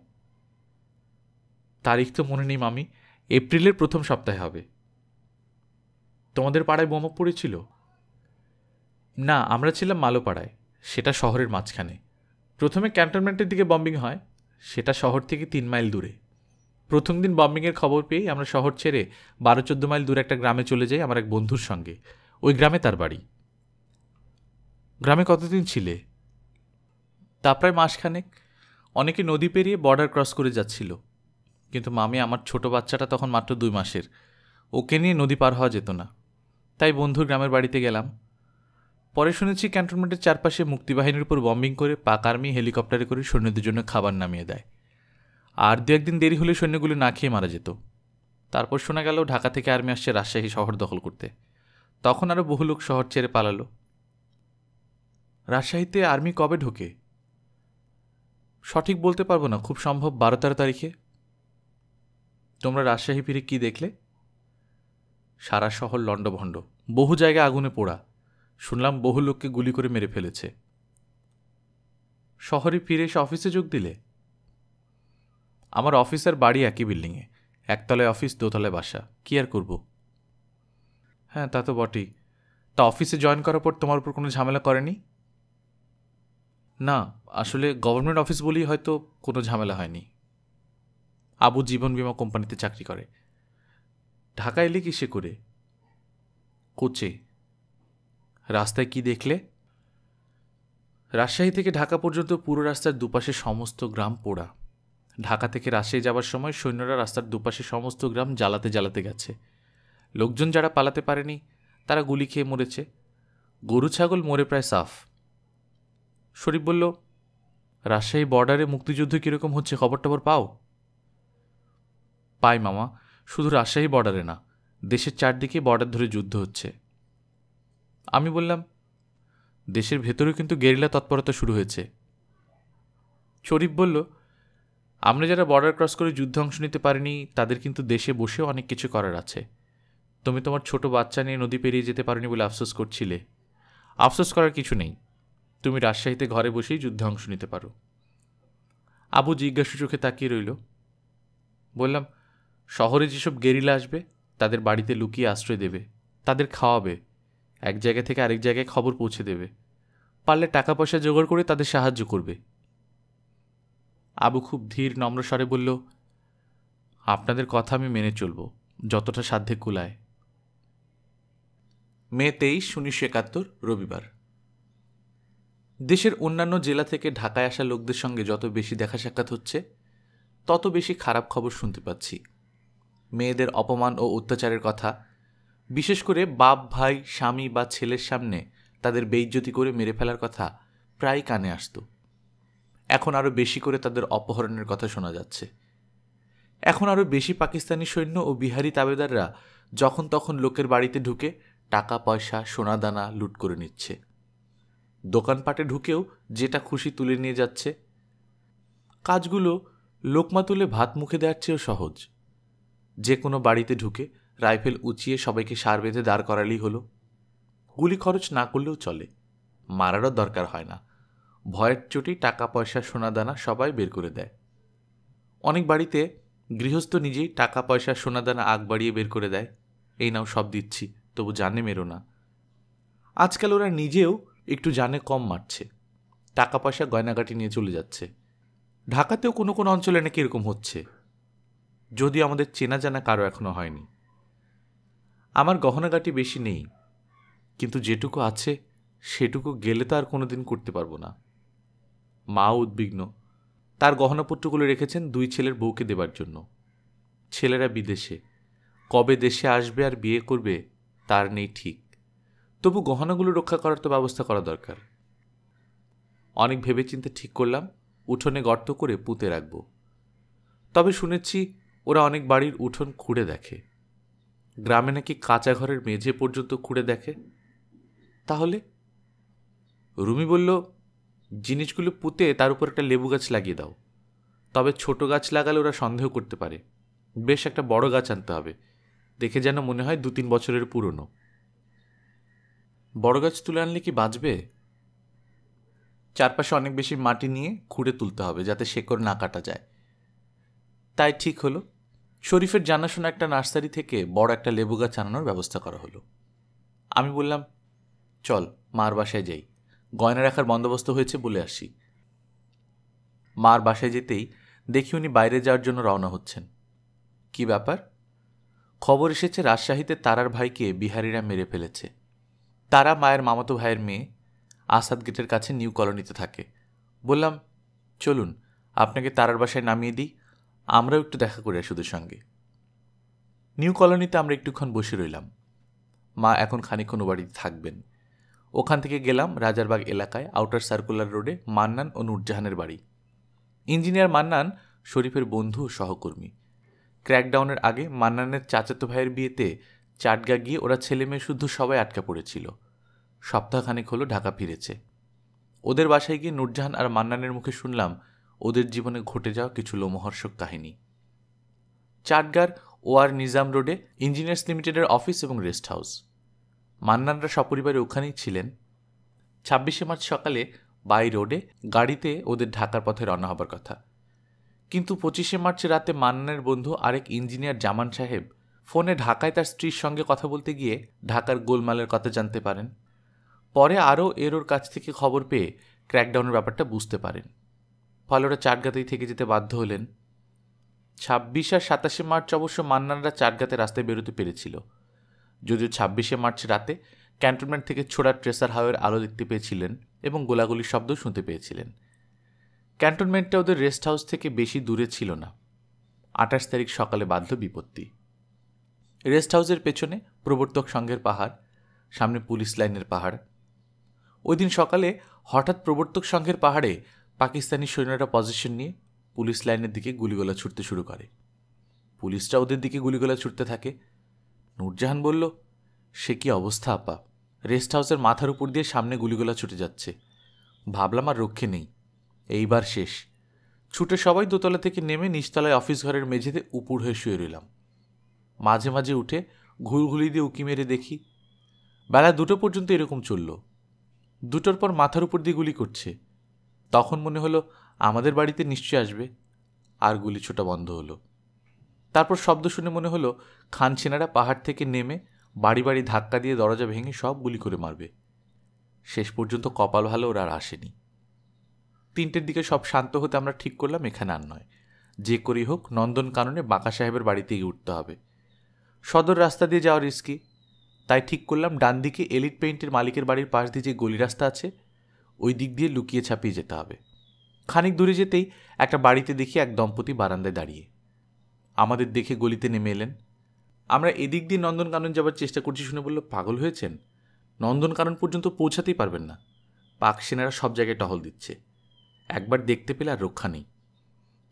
তারিখ তো মনে নেই মামি এপ্রিলের প্রথম সপ্তাহে হবে তোমাদের পাড়ায় বোমা পড়েছিল না আমরা ছিলাম মালোপাড়ায় সেটা শহরের মাঝখানে প্রথমে ক্যান্টনমেন্টের দিকে বম্বিং হয় সেটা শহর থেকে তিন মাইল দূরে প্রথম দিন বম্বিংয়ের খবর পেয়ে আমরা শহর ছেড়ে বারো চোদ্দো মাইল দূরে একটা গ্রামে চলে যাই আমার এক বন্ধুর সঙ্গে ওই গ্রামে তার বাড়ি গ্রামে কতদিন ছিলে তা প্রায় মাসখানেক অনেকে নদী পেরিয়ে বর্ডার ক্রস করে যাচ্ছিল কিন্তু মামি আমার ছোট বাচ্চাটা তখন মাত্র দুই মাসের ওকে নিয়ে নদী পার হওয়া যেত না তাই বন্ধুর গ্রামের বাড়িতে গেলাম পরে শুনেছি ক্যান্টনমেন্টের চারপাশে মুক্তিবাহিনীর উপর বম্বিং করে পাক আর্মি হেলিকপ্টারে করে সৈন্যদের জন্য খাবার নামিয়ে দেয় আর দু একদিন দেরি হলে সৈন্যগুলো না খেয়ে মারা যেত তারপর শোনা গেল ঢাকা থেকে আর্মি আসছে রাজশাহী শহর দখল করতে তখন আরও বহু লোক শহর ছেড়ে পালালো রাজশাহীতে আর্মি কবে ঢোকে সঠিক বলতে পারবো না খুব সম্ভব বারো তেরো তারিখে তোমরা রাজশাহী ফিরে কি দেখলে সারা শহর লণ্ডভণ্ড বহু জায়গায় আগুনে পোড়া শুনলাম বহু লোককে গুলি করে মেরে ফেলেছে শহরে ফিরে এসে অফিসে যোগ দিলে আমার অফিসের বাড়ি একই বিল্ডিংয়ে একতলায় অফিস দোতলায় বাসা কী আর করব হ্যাঁ তা তো বটেই তা অফিসে জয়েন করার পর তোমার উপর কোনো ঝামেলা করেনি না আসলে গভর্নমেন্ট অফিস বলেই হয়তো কোনো ঝামেলা হয়নি আবু জীবন বিমা কোম্পানিতে চাকরি করে ঢাকা এলে কিসে করে কোচে রাস্তায় কি দেখলে রাজশাহী থেকে ঢাকা পর্যন্ত পুরো রাস্তার দুপাশে সমস্ত গ্রাম পোড়া ঢাকা থেকে রাজশাহী যাবার সময় সৈন্যরা রাস্তার দুপাশে সমস্ত গ্রাম জ্বালাতে জ্বালাতে গেছে লোকজন যারা পালাতে পারেনি তারা গুলি খেয়ে মরেছে গরু ছাগল মরে প্রায় সাফ শরীফ বলল রাজশাহী বর্ডারে মুক্তিযুদ্ধ কীরকম হচ্ছে খবর টবর পাও পাই মামা শুধু রাজশাহী বর্ডারে না দেশের চারদিকে বর্ডার ধরে যুদ্ধ হচ্ছে আমি বললাম দেশের ভেতরেও কিন্তু গেরিলা তৎপরতা শুরু হয়েছে শরীফ বলল আমরা যারা বর্ডার ক্রস করে যুদ্ধে অংশ নিতে পারিনি তাদের কিন্তু দেশে বসেও অনেক কিছু করার আছে তুমি তোমার ছোট বাচ্চা নিয়ে নদী পেরিয়ে যেতে পারোনি বলে আফসোস করছিলে আফসোস করার কিছু নেই তুমি রাজশাহীতে ঘরে বসেই যুদ্ধে অংশ নিতে পারো আবু জিজ্ঞাসু চোখে তাকিয়ে রইল বললাম শহরে যেসব গেরিলা আসবে তাদের বাড়িতে লুকিয়ে আশ্রয় দেবে তাদের খাওয়াবে এক জায়গা থেকে আরেক জায়গায় খবর পৌঁছে দেবে পারলে টাকা পয়সা জোগাড় করে তাদের সাহায্য করবে আবু খুব ধীর নম্রস্বরে বলল আপনাদের কথা আমি মেনে চলব যতটা সাধ্যে কুলায় মে তেইশ উনিশশো একাত্তর রবিবার দেশের অন্যান্য জেলা থেকে ঢাকায় আসা লোকদের সঙ্গে যত বেশি দেখা সাক্ষাৎ হচ্ছে তত বেশি খারাপ খবর শুনতে পাচ্ছি মেয়েদের অপমান ও অত্যাচারের কথা বিশেষ করে বাপ ভাই স্বামী বা ছেলের সামনে তাদের বেইজ্জতি করে মেরে ফেলার কথা প্রায় কানে আসতো এখন আরও বেশি করে তাদের অপহরণের কথা শোনা যাচ্ছে এখন আরও বেশি পাকিস্তানি সৈন্য ও বিহারি তাবেদাররা যখন তখন লোকের বাড়িতে ঢুকে টাকা পয়সা সোনাদানা লুট করে নিচ্ছে দোকানপাটে ঢুকেও যেটা খুশি তুলে নিয়ে যাচ্ছে কাজগুলো লোকমা তুলে ভাত মুখে দেওয়ার চেয়েও সহজ যে কোনো বাড়িতে ঢুকে রাইফেল উঁচিয়ে সবাইকে সার বেঁধে দাঁড় করালেই হলো গুলি খরচ না করলেও চলে মারারও দরকার হয় না ভয়ের চোটেই টাকা পয়সা সোনাদানা সবাই বের করে দেয় অনেক বাড়িতে গৃহস্থ নিজেই টাকা পয়সা সোনাদানা আগ বাড়িয়ে বের করে দেয় এই নাও সব দিচ্ছি তবু জানে মেরো না আজকাল ওরা নিজেও একটু জানে কম মারছে টাকা পয়সা গয়নাগাটি নিয়ে চলে যাচ্ছে ঢাকাতেও কোনো কোনো অঞ্চলে নাকি এরকম হচ্ছে যদিও আমাদের চেনা জানা কারো এখনও হয়নি আমার গহনাগাটি বেশি নেই কিন্তু যেটুকু আছে সেটুকু গেলে তো আর কোনো দিন করতে পারবো না মাও উদ্বিগ্ন তার গহনাপত্রগুলো রেখেছেন দুই ছেলের বউকে দেবার জন্য ছেলেরা বিদেশে কবে দেশে আসবে আর বিয়ে করবে তার নেই ঠিক তবু গহনাগুলো রক্ষা করার তো ব্যবস্থা করা দরকার অনেক ভেবেচিন্তে ঠিক করলাম উঠোনে গর্ত করে পুঁতে রাখব তবে শুনেছি ওরা অনেক বাড়ির উঠোন খুঁড়ে দেখে গ্রামে নাকি কাঁচা ঘরের মেঝে পর্যন্ত খুঁড়ে দেখে তাহলে রুমি বলল জিনিসগুলো পুঁতে তার উপর একটা লেবু গাছ লাগিয়ে দাও তবে ছোট গাছ লাগালে ওরা সন্দেহ করতে পারে বেশ একটা বড় গাছ আনতে হবে দেখে যেন মনে হয় দু তিন বছরের পুরনো বড় গাছ তুলে আনলে কি বাঁচবে চারপাশে অনেক বেশি মাটি নিয়ে খুঁড়ে তুলতে হবে যাতে শেকড় না কাটা যায় তাই ঠিক হলো শরীফের জানাশোনা একটা নার্সারি থেকে বড় একটা লেবু গাছ আনানোর ব্যবস্থা করা হলো আমি বললাম চল মার বাসায় যাই গয়না রাখার বন্দোবস্ত হয়েছে বলে আসি মার বাসায় যেতেই দেখি উনি বাইরে যাওয়ার জন্য রওনা হচ্ছেন কি ব্যাপার খবর এসেছে রাজশাহীতে তারার ভাইকে বিহারিরা মেরে ফেলেছে তারা মায়ের মামাতো ভাইয়ের মেয়ে আসাদ গেটের কাছে নিউ কলোনিতে থাকে বললাম চলুন আপনাকে তারার বাসায় নামিয়ে দিই আমরাও একটু দেখা করি আসুদের সঙ্গে নিউ কলোনিতে আমরা একটুক্ষণ বসে রইলাম মা এখন খানিক্ষণ বাড়িতে থাকবেন ওখান থেকে গেলাম রাজারবাগ এলাকায় আউটার সার্কুলার রোডে মান্নান ও নূরজাহানের বাড়ি ইঞ্জিনিয়ার মান্নান শরীফের বন্ধু সহকর্মী ক্র্যাকডাউনের আগে মান্নানের চাচাতো ভাইয়ের বিয়েতে চাটগা গিয়ে ওরা ছেলে মেয়ে শুদ্ধ সবাই আটকা পড়েছিল সপ্তাহখানেক হলো ঢাকা ফিরেছে ওদের বাসায় গিয়ে নূরজাহান আর মান্নানের মুখে শুনলাম ওদের জীবনে ঘটে যাওয়া কিছু লোমহর্ষক কাহিনী চাটগার ওয়ার নিজাম রোডে ইঞ্জিনিয়ার্স লিমিটেডের অফিস এবং রেস্ট হাউস মান্নানরা সপরিবারে ওখানেই ছিলেন ছাব্বিশে মার্চ সকালে বাই রোডে গাড়িতে ওদের ঢাকার পথে রওনা হবার কথা কিন্তু পঁচিশে মার্চ রাতে মান্নানের বন্ধু আরেক ইঞ্জিনিয়ার জামান সাহেব ফোনে ঢাকায় তার স্ত্রীর সঙ্গে কথা বলতে গিয়ে ঢাকার গোলমালের কথা জানতে পারেন পরে আরও এরোর কাছ থেকে খবর পেয়ে ক্র্যাকডাউনের ব্যাপারটা বুঝতে পারেন ফলে ওরা চারগাতেই থেকে যেতে বাধ্য হলেন ছাব্বিশ আর সাতাশে মার্চ অবশ্য মান্নানরা চারগাতে রাস্তায় বেরোতে পেরেছিল যদিও ছাব্বিশে মার্চ রাতে ক্যান্টনমেন্ট থেকে ছোড়া ট্রেসার হাওয়ের আলো দেখতে পেয়েছিলেন এবং গোলাগুলির শব্দ শুনতে পেয়েছিলেন ক্যান্টনমেন্টটা ওদের রেস্ট হাউস থেকে বেশি দূরে ছিল না আঠাশ তারিখ সকালে বাধ্য বিপত্তি রেস্ট হাউসের পেছনে প্রবর্তক সংঘের পাহাড় সামনে পুলিশ লাইনের পাহাড় ওই দিন সকালে হঠাৎ প্রবর্তক সংঘের পাহাড়ে পাকিস্তানি সৈন্যরা পজিশন নিয়ে পুলিশ লাইনের দিকে গুলিগোলা ছুটতে শুরু করে পুলিশরা ওদের দিকে গুলিগোলা ছুটতে থাকে নূরজাহান বলল সে কি অবস্থা আপা রেস্ট হাউসের মাথার উপর দিয়ে সামনে গুলিগোলা ছুটে যাচ্ছে ভাবলাম আর রক্ষে নেই এইবার শেষ ছুটে সবাই দোতলা থেকে নেমে নিচতলায় অফিস ঘরের মেঝেতে উপুর হয়ে শুয়ে রইলাম মাঝে মাঝে উঠে ঘুরঘুলি দিয়ে উঁকি মেরে দেখি বেলা দুটো পর্যন্ত এরকম চলল দুটোর পর মাথার উপর দিয়ে গুলি করছে তখন মনে হলো আমাদের বাড়িতে নিশ্চয়ই আসবে আর গুলি ছোটা বন্ধ হলো তারপর শব্দ শুনে মনে হলো খান সেনারা পাহাড় থেকে নেমে বাড়ি বাড়ি ধাক্কা দিয়ে দরজা ভেঙে সব গুলি করে মারবে শেষ পর্যন্ত কপাল ভালো ওরা আর আসেনি তিনটের দিকে সব শান্ত হতে আমরা ঠিক করলাম এখানে আর নয় যে করি হোক নন্দন কাননে বাঁকা সাহেবের বাড়িতে গিয়ে উঠতে হবে সদর রাস্তা দিয়ে যাওয়ার রিস্কি তাই ঠিক করলাম ডান দিকে এলিট পেইন্টের মালিকের বাড়ির পাশ দিয়ে যে গলি রাস্তা আছে ওই দিক দিয়ে লুকিয়ে ছাপিয়ে যেতে হবে খানিক দূরে যেতেই একটা বাড়িতে দেখি এক দম্পতি বারান্দায় দাঁড়িয়ে আমাদের দেখে গলিতে নেমে এলেন আমরা এদিক দিয়ে নন্দনকানন যাবার চেষ্টা করছি শুনে বলল পাগল হয়েছেন নন্দনকানন পর্যন্ত পৌঁছাতেই পারবেন না পাক সেনারা সব জায়গায় টহল দিচ্ছে একবার দেখতে পেলে আর রক্ষা নেই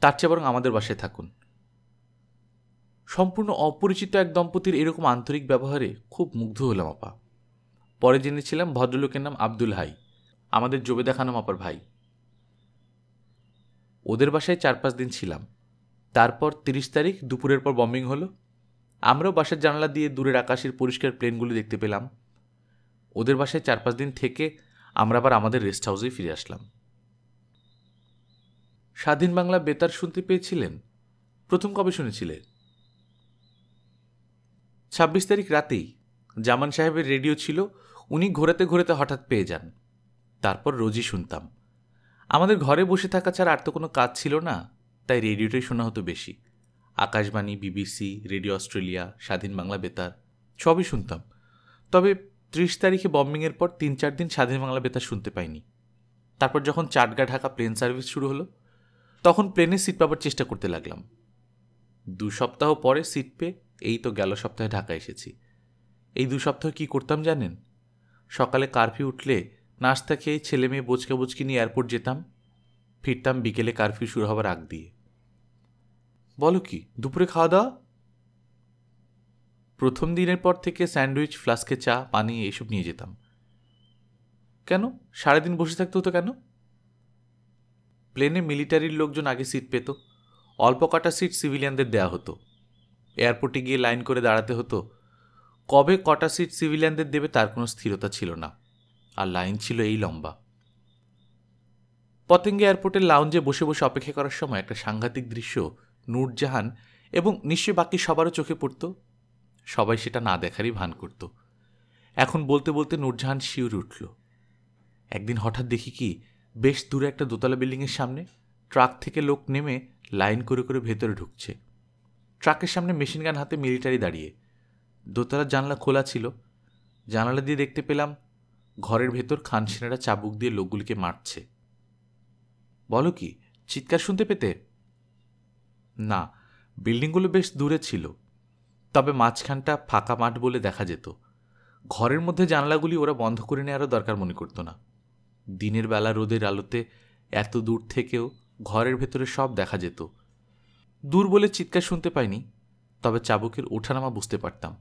তার চেয়ে বরং আমাদের বাসায় থাকুন সম্পূর্ণ অপরিচিত এক দম্পতির এরকম আন্তরিক ব্যবহারে খুব মুগ্ধ হলাম আপা পরে জেনেছিলাম ভদ্রলোকের নাম আব্দুল হাই আমাদের জবে দেখানো আপার ভাই ওদের বাসায় চার পাঁচ দিন ছিলাম তারপর তিরিশ তারিখ দুপুরের পর বম্বিং হলো আমরাও বাসার জানলা দিয়ে দূরের আকাশের পরিষ্কার প্লেনগুলি দেখতে পেলাম ওদের বাসায় চার পাঁচ দিন থেকে আমরা আবার আমাদের রেস্ট হাউসেই ফিরে আসলাম স্বাধীন বাংলা বেতার শুনতে পেয়েছিলেন প্রথম কবে শুনেছিলেন ছাব্বিশ তারিখ রাতেই জামান সাহেবের রেডিও ছিল উনি ঘোরাতে ঘোরাতে হঠাৎ পেয়ে যান তারপর রোজই শুনতাম আমাদের ঘরে বসে থাকা ছাড়া আর তো কোনো কাজ ছিল না তাই রেডিওটাই শোনা হতো বেশি আকাশবাণী বিবিসি রেডিও অস্ট্রেলিয়া স্বাধীন বাংলা বেতার সবই শুনতাম তবে ত্রিশ তারিখে বম্বিংয়ের পর তিন চার দিন স্বাধীন বাংলা বেতার শুনতে পাইনি তারপর যখন চাটগা ঢাকা প্লেন সার্ভিস শুরু হলো তখন প্লেনে সিট পাবার চেষ্টা করতে লাগলাম দু সপ্তাহ পরে সিট পেয়ে এই তো গেল সপ্তাহে ঢাকা এসেছি এই দু সপ্তাহ কি করতাম জানেন সকালে কারফিউ উঠলে নাস্তা খেয়ে ছেলে মেয়ে বোচকে বুচকি নিয়ে এয়ারপোর্ট যেতাম ফিরতাম বিকেলে কারফিউ শুরু হবার আগ দিয়ে বলো কি দুপুরে খাওয়া দাওয়া প্রথম দিনের পর থেকে স্যান্ডউইচ ফ্লাস্কে চা পানি এসব নিয়ে যেতাম কেন সারাদিন বসে থাকতে হতো কেন প্লেনে মিলিটারির লোকজন আগে সিট পেত অল্প কটা সিট সিভিলিয়ানদের দেয়া হতো এয়ারপোর্টে গিয়ে লাইন করে দাঁড়াতে হতো কবে কটা সিট সিভিলিয়ানদের দেবে তার কোনো স্থিরতা ছিল না আর লাইন ছিল এই লম্বা পতেঙ্গে এয়ারপোর্টের লাউঞ্জে বসে বসে অপেক্ষা করার সময় একটা সাংঘাতিক দৃশ্য নূরজাহান এবং নিশ্চয় বাকি সবারও চোখে পড়ত সবাই সেটা না দেখারই ভান করত এখন বলতে বলতে নূরজাহান শিউর উঠল একদিন হঠাৎ দেখি কি বেশ দূরে একটা দোতলা বিল্ডিংয়ের সামনে ট্রাক থেকে লোক নেমে লাইন করে করে ভেতরে ঢুকছে ট্রাকের সামনে মেশিনগান হাতে মিলিটারি দাঁড়িয়ে দোতলার জানলা খোলা ছিল জানালা দিয়ে দেখতে পেলাম ঘরের ভেতর খান সেনারা চাবুক দিয়ে লোকগুলিকে মারছে বলো কি চিৎকার শুনতে পেতে না বিল্ডিংগুলো বেশ দূরে ছিল তবে মাঝখানটা ফাঁকা মাঠ বলে দেখা যেত ঘরের মধ্যে জানলাগুলি ওরা বন্ধ করে নেওয়ারও দরকার মনে করতো না দিনের বেলা রোদের আলোতে এত দূর থেকেও ঘরের ভেতরে সব দেখা যেত দূর বলে চিৎকার শুনতে পাইনি তবে চাবুকের ওঠানামা বুঝতে পারতাম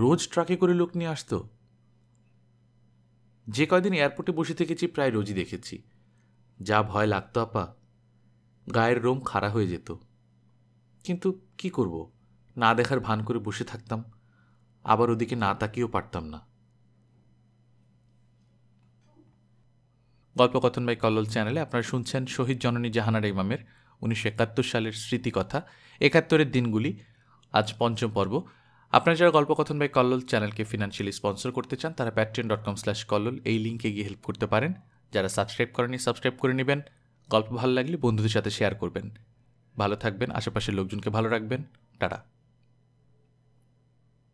রোজ ট্রাকে করে লোক নিয়ে আসতো যে কয়দিন এয়ারপোর্টে বসে থেকেছি প্রায় রোজই দেখেছি যা ভয় লাগতো আপা গায়ের রোম খাড়া হয়ে যেত কিন্তু কি করব না দেখার ভান করে বসে থাকতাম আবার ওদিকে না তাকিয়েও পারতাম না গল্পকথন বাই কল্লোল চ্যানেলে আপনারা শুনছেন শহীদ জননী জাহানার ইমামের উনিশশো একাত্তর সালের স্মৃতিকথা একাত্তরের দিনগুলি আজ পঞ্চম পর্ব আপনারা যারা গল্পকথন বাই কল্লোল চ্যানেলকে ফিনান্সিয়ালি স্পন্সর করতে চান তারা Patreon dot com slash Kallol এই লিঙ্কে গিয়ে হেল্প করতে পারেন যারা সাবস্ক্রাইব করেনি সাবস্ক্রাইব করে নেবেন গল্প ভালো লাগলে বন্ধুদের সাথে শেয়ার করবেন ভালো থাকবেন আশেপাশের লোকজনকে ভালো রাখবেন টাটা